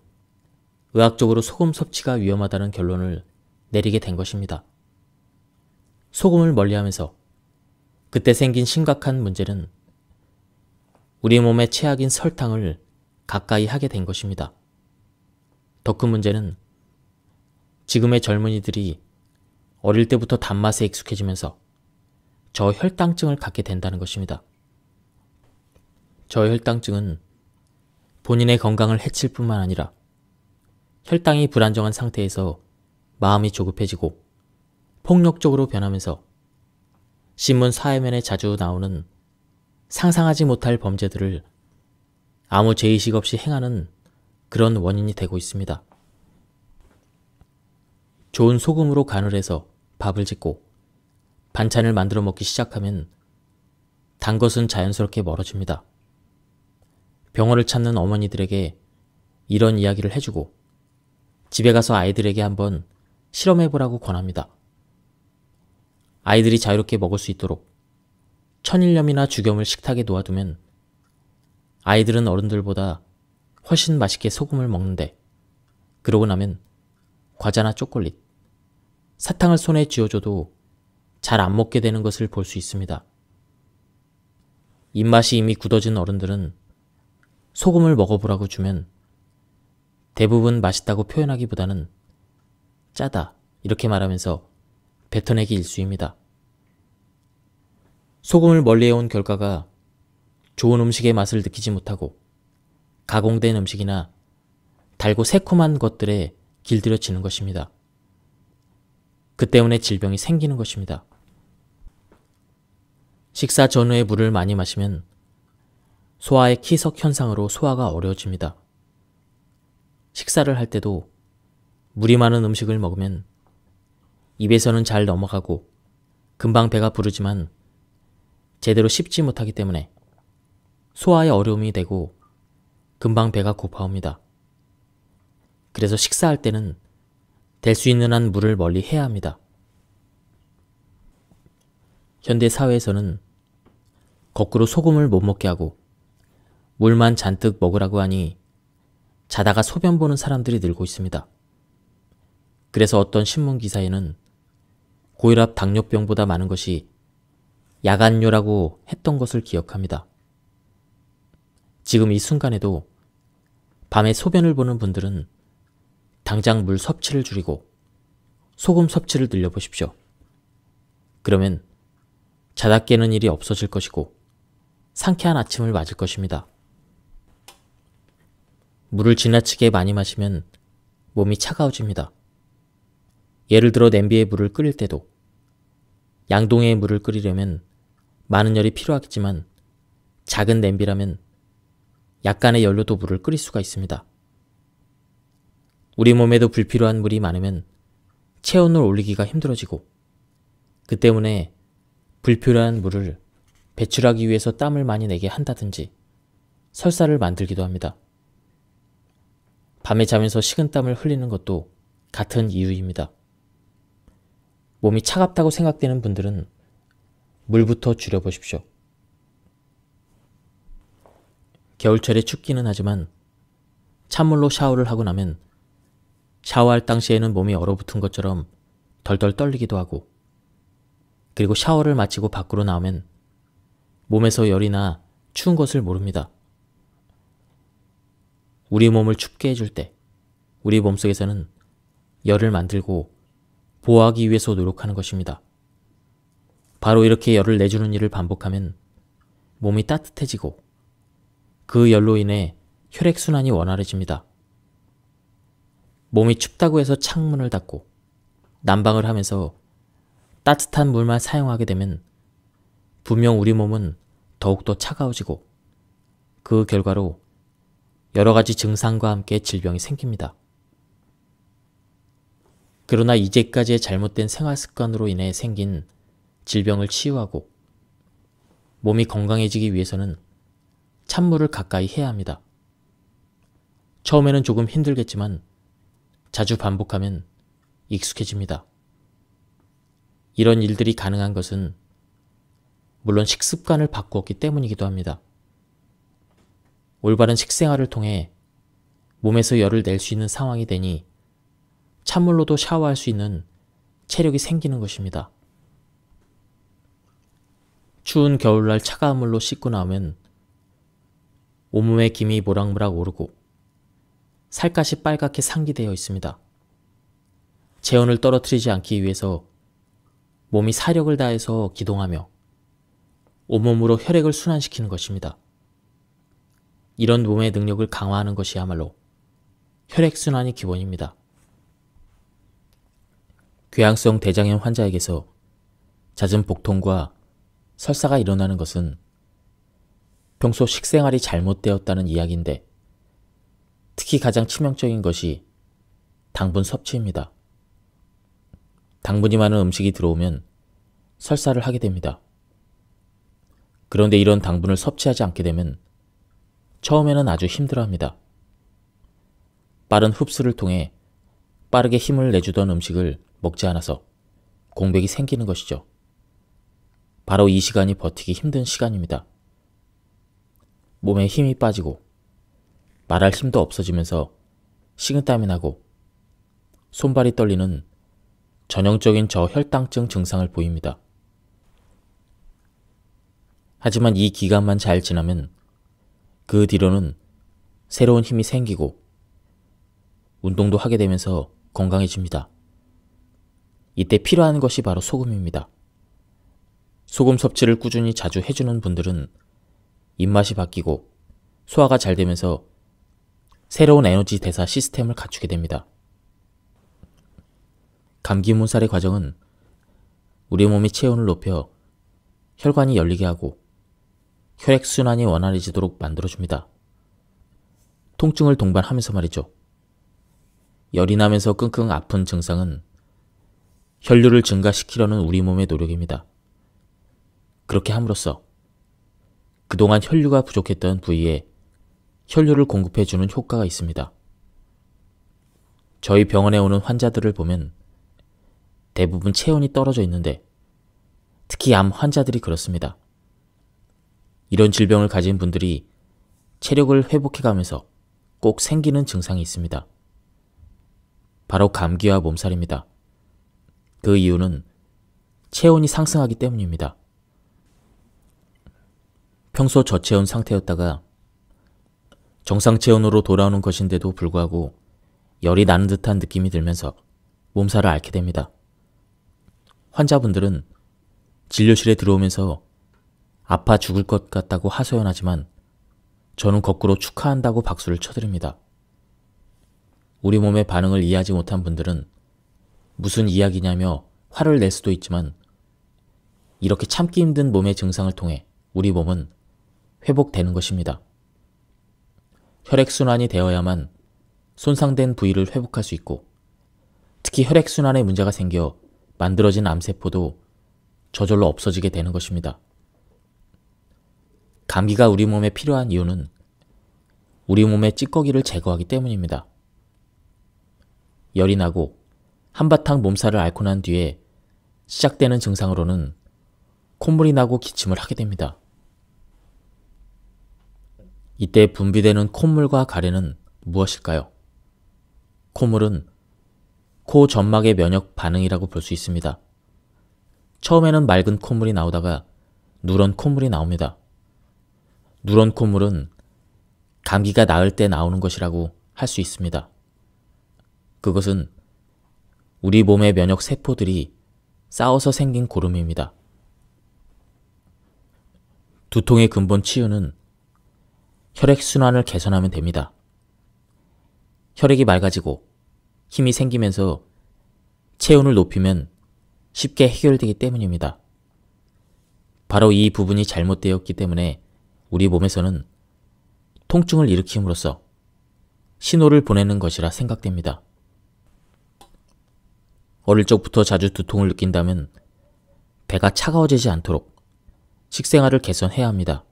의학적으로 소금 섭취가 위험하다는 결론을 내리게 된 것입니다. 소금을 멀리하면서 그때 생긴 심각한 문제는 우리 몸의 최악인 설탕을 가까이 하게 된 것입니다. 더 큰 문제는 지금의 젊은이들이 어릴 때부터 단맛에 익숙해지면서 저혈당증을 갖게 된다는 것입니다. 저혈당증은 본인의 건강을 해칠 뿐만 아니라 혈당이 불안정한 상태에서 마음이 조급해지고 폭력적으로 변하면서 신문 사회면에 자주 나오는 상상하지 못할 범죄들을 아무 죄의식 없이 행하는 그런 원인이 되고 있습니다. 좋은 소금으로 간을 해서 밥을 짓고 반찬을 만들어 먹기 시작하면 단 것은 자연스럽게 멀어집니다. 병어를 찾는 어머니들에게 이런 이야기를 해주고 집에 가서 아이들에게 한번 실험해보라고 권합니다. 아이들이 자유롭게 먹을 수 있도록 천일염이나 죽염을 식탁에 놓아두면 아이들은 어른들보다 훨씬 맛있게 소금을 먹는데 그러고 나면 과자나 초콜릿, 사탕을 손에 쥐어줘도 잘 안 먹게 되는 것을 볼 수 있습니다. 입맛이 이미 굳어진 어른들은 소금을 먹어보라고 주면 대부분 맛있다고 표현하기보다는 짜다 이렇게 말하면서 뱉어내기 일쑤입니다 소금을 멀리 해온 결과가 좋은 음식의 맛을 느끼지 못하고 가공된 음식이나 달고 새콤한 것들에 길들여지는 것입니다. 그 때문에 질병이 생기는 것입니다. 식사 전후에 물을 많이 마시면 소화의 키석 현상으로 소화가 어려워집니다. 식사를 할 때도 물이 많은 음식을 먹으면 입에서는 잘 넘어가고 금방 배가 부르지만 제대로 씹지 못하기 때문에 소화에 어려움이 되고 금방 배가 고파옵니다. 그래서 식사할 때는 될 수 있는 한 물을 멀리 해야 합니다. 현대 사회에서는 거꾸로 소금을 못 먹게 하고 물만 잔뜩 먹으라고 하니 자다가 소변 보는 사람들이 늘고 있습니다. 그래서 어떤 신문 기사에는 고혈압 당뇨병보다 많은 것이 야간뇨라고 했던 것을 기억합니다. 지금 이 순간에도 밤에 소변을 보는 분들은 당장 물 섭취를 줄이고 소금 섭취를 늘려보십시오. 그러면 자다 깨는 일이 없어질 것이고 상쾌한 아침을 맞을 것입니다. 물을 지나치게 많이 마시면 몸이 차가워집니다. 예를 들어 냄비에 물을 끓일 때도 양동에 이 물을 끓이려면 많은 열이 필요하겠지만 작은 냄비라면 약간의 연료도 물을 끓일 수가 있습니다. 우리 몸에도 불필요한 물이 많으면 체온을 올리기가 힘들어지고 그 때문에 불필요한 물을 배출하기 위해서 땀을 많이 내게 한다든지 설사를 만들기도 합니다. 밤에 자면서 식은땀을 흘리는 것도 같은 이유입니다. 몸이 차갑다고 생각되는 분들은 물부터 줄여보십시오. 겨울철에 춥기는 하지만 찬물로 샤워를 하고 나면 샤워할 당시에는 몸이 얼어붙은 것처럼 덜덜 떨리기도 하고 그리고 샤워를 마치고 밖으로 나오면 몸에서 열이나 추운 것을 모릅니다. 우리 몸을 춥게 해줄 때 우리 몸속에서는 열을 만들고 보호하기 위해서 노력하는 것입니다. 바로 이렇게 열을 내주는 일을 반복하면 몸이 따뜻해지고 그 열로 인해 혈액순환이 원활해집니다. 몸이 춥다고 해서 창문을 닫고 난방을 하면서 따뜻한 물만 사용하게 되면 분명 우리 몸은 더욱더 차가워지고 그 결과로 여러 가지 증상과 함께 질병이 생깁니다. 그러나 이제까지의 잘못된 생활 습관으로 인해 생긴 질병을 치유하고 몸이 건강해지기 위해서는 찬물을 가까이 해야 합니다. 처음에는 조금 힘들겠지만 자주 반복하면 익숙해집니다. 이런 일들이 가능한 것은 물론 식습관을 바꾸었기 때문이기도 합니다. 올바른 식생활을 통해 몸에서 열을 낼 수 있는 상황이 되니 찬물로도 샤워할 수 있는 체력이 생기는 것입니다. 추운 겨울날 차가운 물로 씻고 나면 온몸에 김이 모락모락 오르고 살갗이 빨갛게 상기되어 있습니다. 재혼을 떨어뜨리지 않기 위해서 몸이 사력을 다해서 기동하며 온몸으로 혈액을 순환시키는 것입니다. 이런 몸의 능력을 강화하는 것이야말로 혈액순환이 기본입니다. 궤양성 대장염 환자에게서 잦은 복통과 설사가 일어나는 것은 평소 식생활이 잘못되었다는 이야기인데 특히 가장 치명적인 것이 당분 섭취입니다. 당분이 많은 음식이 들어오면 설사를 하게 됩니다. 그런데 이런 당분을 섭취하지 않게 되면 처음에는 아주 힘들어합니다. 빠른 흡수를 통해 빠르게 힘을 내주던 음식을 먹지 않아서 공백이 생기는 것이죠. 바로 이 시간이 버티기 힘든 시간입니다. 몸에 힘이 빠지고 말할 힘도 없어지면서 식은땀이 나고 손발이 떨리는 전형적인 저혈당증 증상을 보입니다. 하지만 이 기간만 잘 지나면 그 뒤로는 새로운 힘이 생기고 운동도 하게 되면서 건강해집니다. 이때 필요한 것이 바로 소금입니다. 소금 섭취를 꾸준히 자주 해주는 분들은 입맛이 바뀌고 소화가 잘 되면서 새로운 에너지 대사 시스템을 갖추게 됩니다. 감기 몸살의 과정은 우리 몸의 체온을 높여 혈관이 열리게 하고 혈액순환이 원활해지도록 만들어줍니다. 통증을 동반하면서 말이죠. 열이 나면서 끙끙 아픈 증상은 혈류를 증가시키려는 우리 몸의 노력입니다. 그렇게 함으로써 그동안 혈류가 부족했던 부위에 혈류를 공급해주는 효과가 있습니다. 저희 병원에 오는 환자들을 보면 대부분 체온이 떨어져 있는데 특히 암 환자들이 그렇습니다. 이런 질병을 가진 분들이 체력을 회복해가면서 꼭 생기는 증상이 있습니다. 바로 감기와 몸살입니다. 그 이유는 체온이 상승하기 때문입니다. 평소 저체온 상태였다가 정상 체온으로 돌아오는 것인데도 불구하고 열이 나는 듯한 느낌이 들면서 몸살을 앓게 됩니다. 환자분들은 진료실에 들어오면서 아파 죽을 것 같다고 하소연하지만 저는 거꾸로 축하한다고 박수를 쳐드립니다. 우리 몸의 반응을 이해하지 못한 분들은 무슨 이야기냐며 화를 낼 수도 있지만 이렇게 참기 힘든 몸의 증상을 통해 우리 몸은 회복되는 것입니다. 혈액순환이 되어야만 손상된 부위를 회복할 수 있고 특히 혈액순환에 문제가 생겨 만들어진 암세포도 저절로 없어지게 되는 것입니다. 감기가 우리 몸에 필요한 이유는 우리 몸의 찌꺼기를 제거하기 때문입니다. 열이 나고 한바탕 몸살을 앓고 난 뒤에 시작되는 증상으로는 콧물이 나고 기침을 하게 됩니다. 이때 분비되는 콧물과 가래는 무엇일까요? 콧물은 코 점막의 면역 반응이라고 볼 수 있습니다. 처음에는 맑은 콧물이 나오다가 누런 콧물이 나옵니다. 누런 콧물은 감기가 나을 때 나오는 것이라고 할 수 있습니다. 그것은 우리 몸의 면역 세포들이 싸워서 생긴 고름입니다. 두통의 근본 치유는 혈액순환을 개선하면 됩니다. 혈액이 맑아지고 힘이 생기면서 체온을 높이면 쉽게 해결되기 때문입니다. 바로 이 부분이 잘못되었기 때문에 우리 몸에서는 통증을 일으킴으로써 신호를 보내는 것이라 생각됩니다. 어릴 적부터 자주 두통을 느낀다면 배가 차가워지지 않도록 식생활을 개선해야 합니다.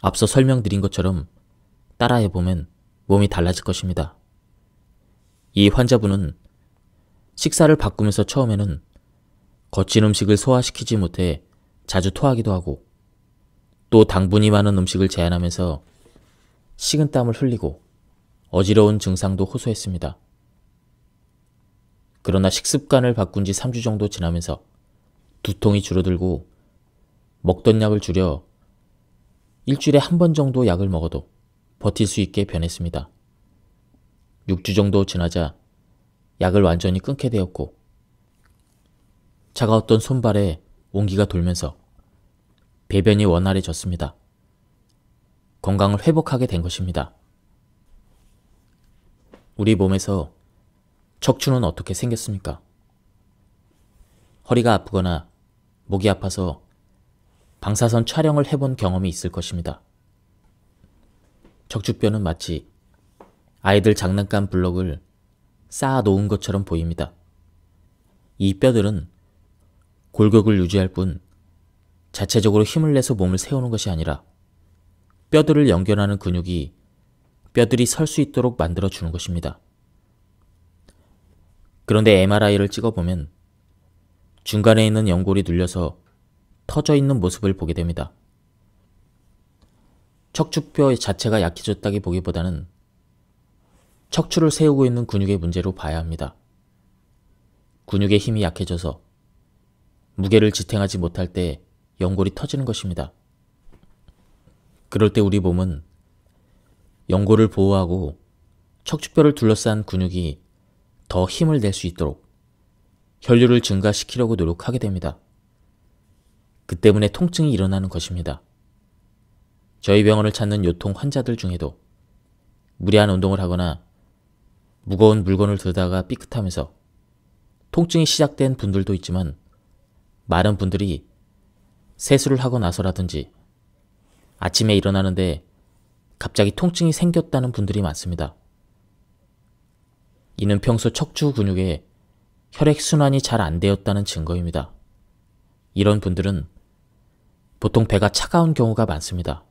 앞서 설명드린 것처럼 따라해보면 몸이 달라질 것입니다. 이 환자분은 식사를 바꾸면서 처음에는 거친 음식을 소화시키지 못해 자주 토하기도 하고 또 당분이 많은 음식을 제한하면서 식은땀을 흘리고 어지러운 증상도 호소했습니다. 그러나 식습관을 바꾼 지 3주 정도 지나면서 두통이 줄어들고 먹던 약을 줄여 일주일에 한 번 정도 약을 먹어도 버틸 수 있게 변했습니다. 6주 정도 지나자 약을 완전히 끊게 되었고 차가웠던 손발에 온기가 돌면서 배변이 원활해졌습니다. 건강을 회복하게 된 것입니다. 우리 몸에서 척추는 어떻게 생겼습니까? 허리가 아프거나 목이 아파서 방사선 촬영을 해본 경험이 있을 것입니다. 척추뼈는 마치 아이들 장난감 블럭을 쌓아 놓은 것처럼 보입니다. 이 뼈들은 골격을 유지할 뿐 자체적으로 힘을 내서 몸을 세우는 것이 아니라 뼈들을 연결하는 근육이 뼈들이 설 수 있도록 만들어 주는 것입니다. 그런데 MRI를 찍어보면 중간에 있는 연골이 눌려서 터져 있는 모습을 보게 됩니다. 척추뼈 자체가 약해졌다기 보기보다는 척추를 세우고 있는 근육의 문제로 봐야 합니다. 근육의 힘이 약해져서 무게를 지탱하지 못할 때 연골이 터지는 것입니다. 그럴 때 우리 몸은 연골을 보호하고 척추뼈를 둘러싼 근육이 더 힘을 낼 수 있도록 혈류를 증가시키려고 노력하게 됩니다. 그 때문에 통증이 일어나는 것입니다. 저희 병원을 찾는 요통 환자들 중에도 무리한 운동을 하거나 무거운 물건을 들다가 삐끗하면서 통증이 시작된 분들도 있지만 많은 분들이 세수를 하고 나서라든지 아침에 일어나는데 갑자기 통증이 생겼다는 분들이 많습니다. 이는 평소 척추 근육에 혈액순환이 잘 안 되었다는 증거입니다. 이런 분들은 보통 배가 차가운 경우가 많습니다.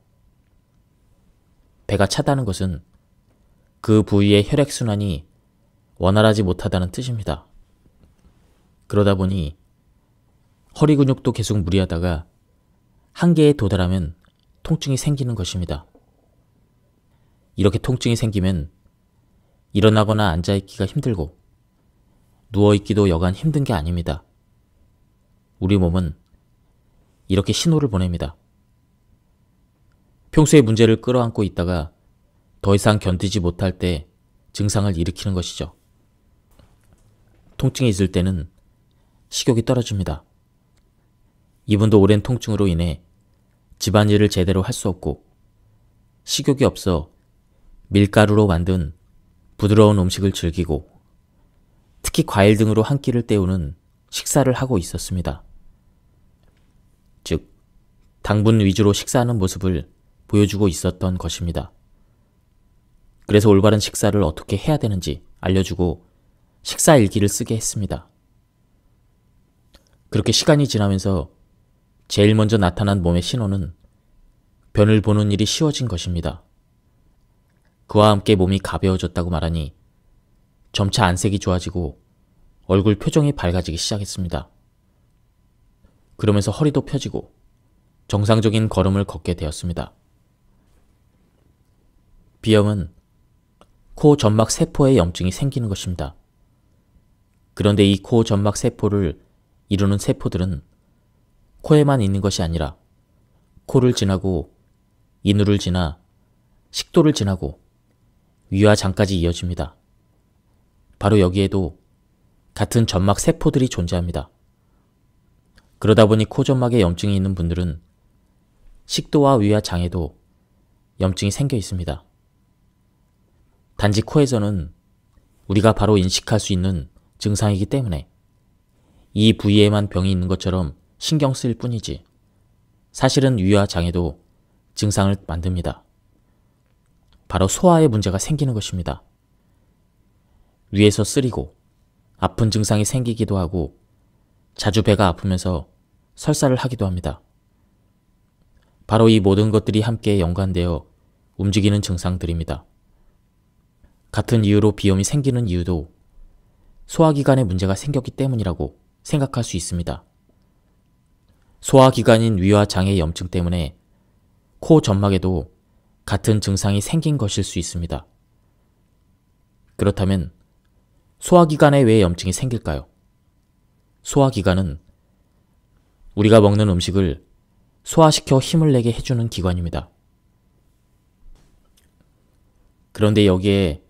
배가 차다는 것은 그 부위의 혈액순환이 원활하지 못하다는 뜻입니다. 그러다 보니 허리 근육도 계속 무리하다가 한계에 도달하면 통증이 생기는 것입니다. 이렇게 통증이 생기면 일어나거나 앉아있기가 힘들고 누워있기도 여간 힘든 게 아닙니다. 우리 몸은 이렇게 신호를 보냅니다. 평소에 문제를 끌어안고 있다가 더 이상 견디지 못할 때 증상을 일으키는 것이죠. 통증이 있을 때는 식욕이 떨어집니다. 이분도 오랜 통증으로 인해 집안일을 제대로 할 수 없고 식욕이 없어 밀가루로 만든 부드러운 음식을 즐기고 특히 과일 등으로 한 끼를 때우는 식사를 하고 있었습니다. 즉, 당분 위주로 식사하는 모습을 보여주고 있었던 것입니다. 그래서 올바른 식사를 어떻게 해야 되는지 알려주고 식사 일기를 쓰게 했습니다. 그렇게 시간이 지나면서 제일 먼저 나타난 몸의 신호는 변을 보는 일이 쉬워진 것입니다. 그와 함께 몸이 가벼워졌다고 말하니 점차 안색이 좋아지고 얼굴 표정이 밝아지기 시작했습니다. 그러면서 허리도 펴지고 정상적인 걸음을 걷게 되었습니다. 비염은 코 점막 세포에 염증이 생기는 것입니다. 그런데 이 코 점막 세포를 이루는 세포들은 코에만 있는 것이 아니라 코를 지나고 이누를 지나 식도를 지나고 위와 장까지 이어집니다. 바로 여기에도 같은 점막 세포들이 존재합니다. 그러다 보니 코점막에 염증이 있는 분들은 식도와 위와 장에도 염증이 생겨 있습니다. 단지 코에서는 우리가 바로 인식할 수 있는 증상이기 때문에 이 부위에만 병이 있는 것처럼 신경 쓸 뿐이지 사실은 위와 장에도 증상을 만듭니다. 바로 소화에 문제가 생기는 것입니다. 위에서 쓰리고 아픈 증상이 생기기도 하고 자주 배가 아프면서 설사를 하기도 합니다. 바로 이 모든 것들이 함께 연관되어 움직이는 증상들입니다. 같은 이유로 비염이 생기는 이유도 소화기관에 문제가 생겼기 때문이라고 생각할 수 있습니다. 소화기관인 위와 장의 염증 때문에 코 점막에도 같은 증상이 생긴 것일 수 있습니다. 그렇다면 소화기관에 왜 염증이 생길까요? 소화기관은 우리가 먹는 음식을 소화시켜 힘을 내게 해주는 기관입니다. 그런데 여기에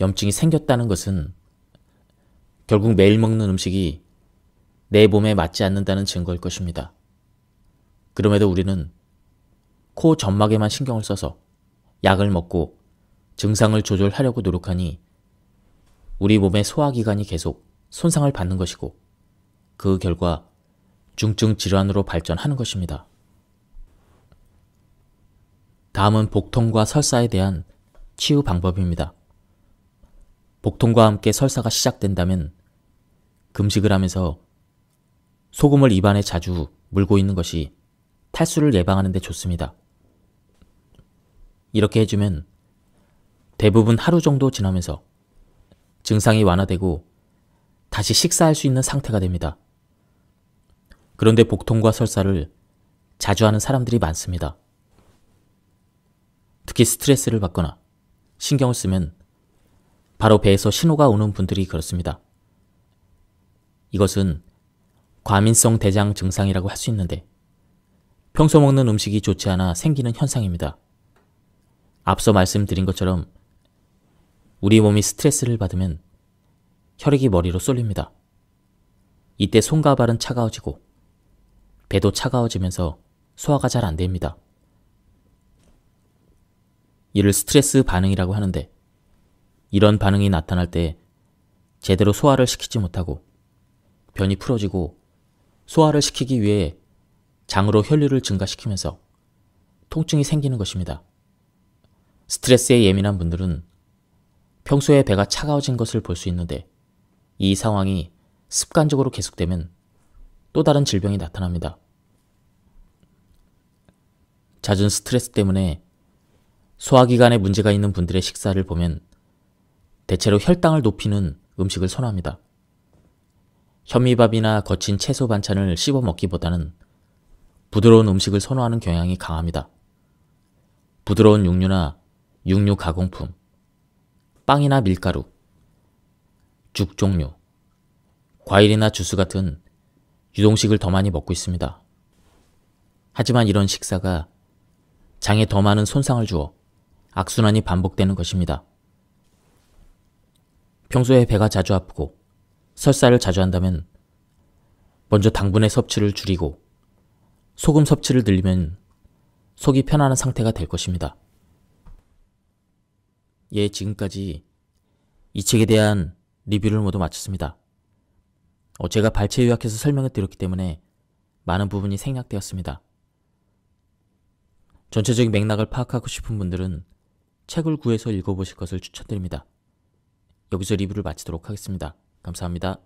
염증이 생겼다는 것은 결국 매일 먹는 음식이 내 몸에 맞지 않는다는 증거일 것입니다. 그럼에도 우리는 코 점막에만 신경을 써서 약을 먹고 증상을 조절하려고 노력하니 우리 몸의 소화기관이 계속 손상을 받는 것이고 그 결과 중증 질환으로 발전하는 것입니다. 다음은 복통과 설사에 대한 치유 방법입니다. 복통과 함께 설사가 시작된다면 금식을 하면서 소금을 입안에 자주 물고 있는 것이 탈수를 예방하는 데 좋습니다. 이렇게 해주면 대부분 하루 정도 지나면서 증상이 완화되고 다시 식사할 수 있는 상태가 됩니다. 그런데 복통과 설사를 자주 하는 사람들이 많습니다. 특히 스트레스를 받거나 신경을 쓰면 바로 배에서 신호가 오는 분들이 그렇습니다. 이것은 과민성 대장 증상이라고 할 수 있는데 평소 먹는 음식이 좋지 않아 생기는 현상입니다. 앞서 말씀드린 것처럼 우리 몸이 스트레스를 받으면 혈액이 머리로 쏠립니다. 이때 손과 발은 차가워지고 배도 차가워지면서 소화가 잘 안 됩니다. 이를 스트레스 반응이라고 하는데 이런 반응이 나타날 때 제대로 소화를 시키지 못하고 변이 풀어지고 소화를 시키기 위해 장으로 혈류를 증가시키면서 통증이 생기는 것입니다. 스트레스에 예민한 분들은 평소에 배가 차가워진 것을 볼 수 있는데 이 상황이 습관적으로 계속되면 또 다른 질병이 나타납니다. 잦은 스트레스 때문에 소화기관에 문제가 있는 분들의 식사를 보면 대체로 혈당을 높이는 음식을 선호합니다. 현미밥이나 거친 채소 반찬을 씹어 먹기보다는 부드러운 음식을 선호하는 경향이 강합니다. 부드러운 육류나 육류 가공품, 빵이나 밀가루, 죽 종류, 과일이나 주스 같은 유동식을 더 많이 먹고 있습니다. 하지만 이런 식사가 장에 더 많은 손상을 주어 악순환이 반복되는 것입니다. 평소에 배가 자주 아프고 설사를 자주 한다면 먼저 당분의 섭취를 줄이고 소금 섭취를 늘리면 속이 편안한 상태가 될 것입니다. 예, 지금까지 이 책에 대한 리뷰를 모두 마쳤습니다. 어, 제가 발췌 요약해서 설명을 드렸기 때문에 많은 부분이 생략되었습니다. 전체적인 맥락을 파악하고 싶은 분들은 책을 구해서 읽어보실 것을 추천드립니다. 여기서 리뷰를 마치도록 하겠습니다. 감사합니다.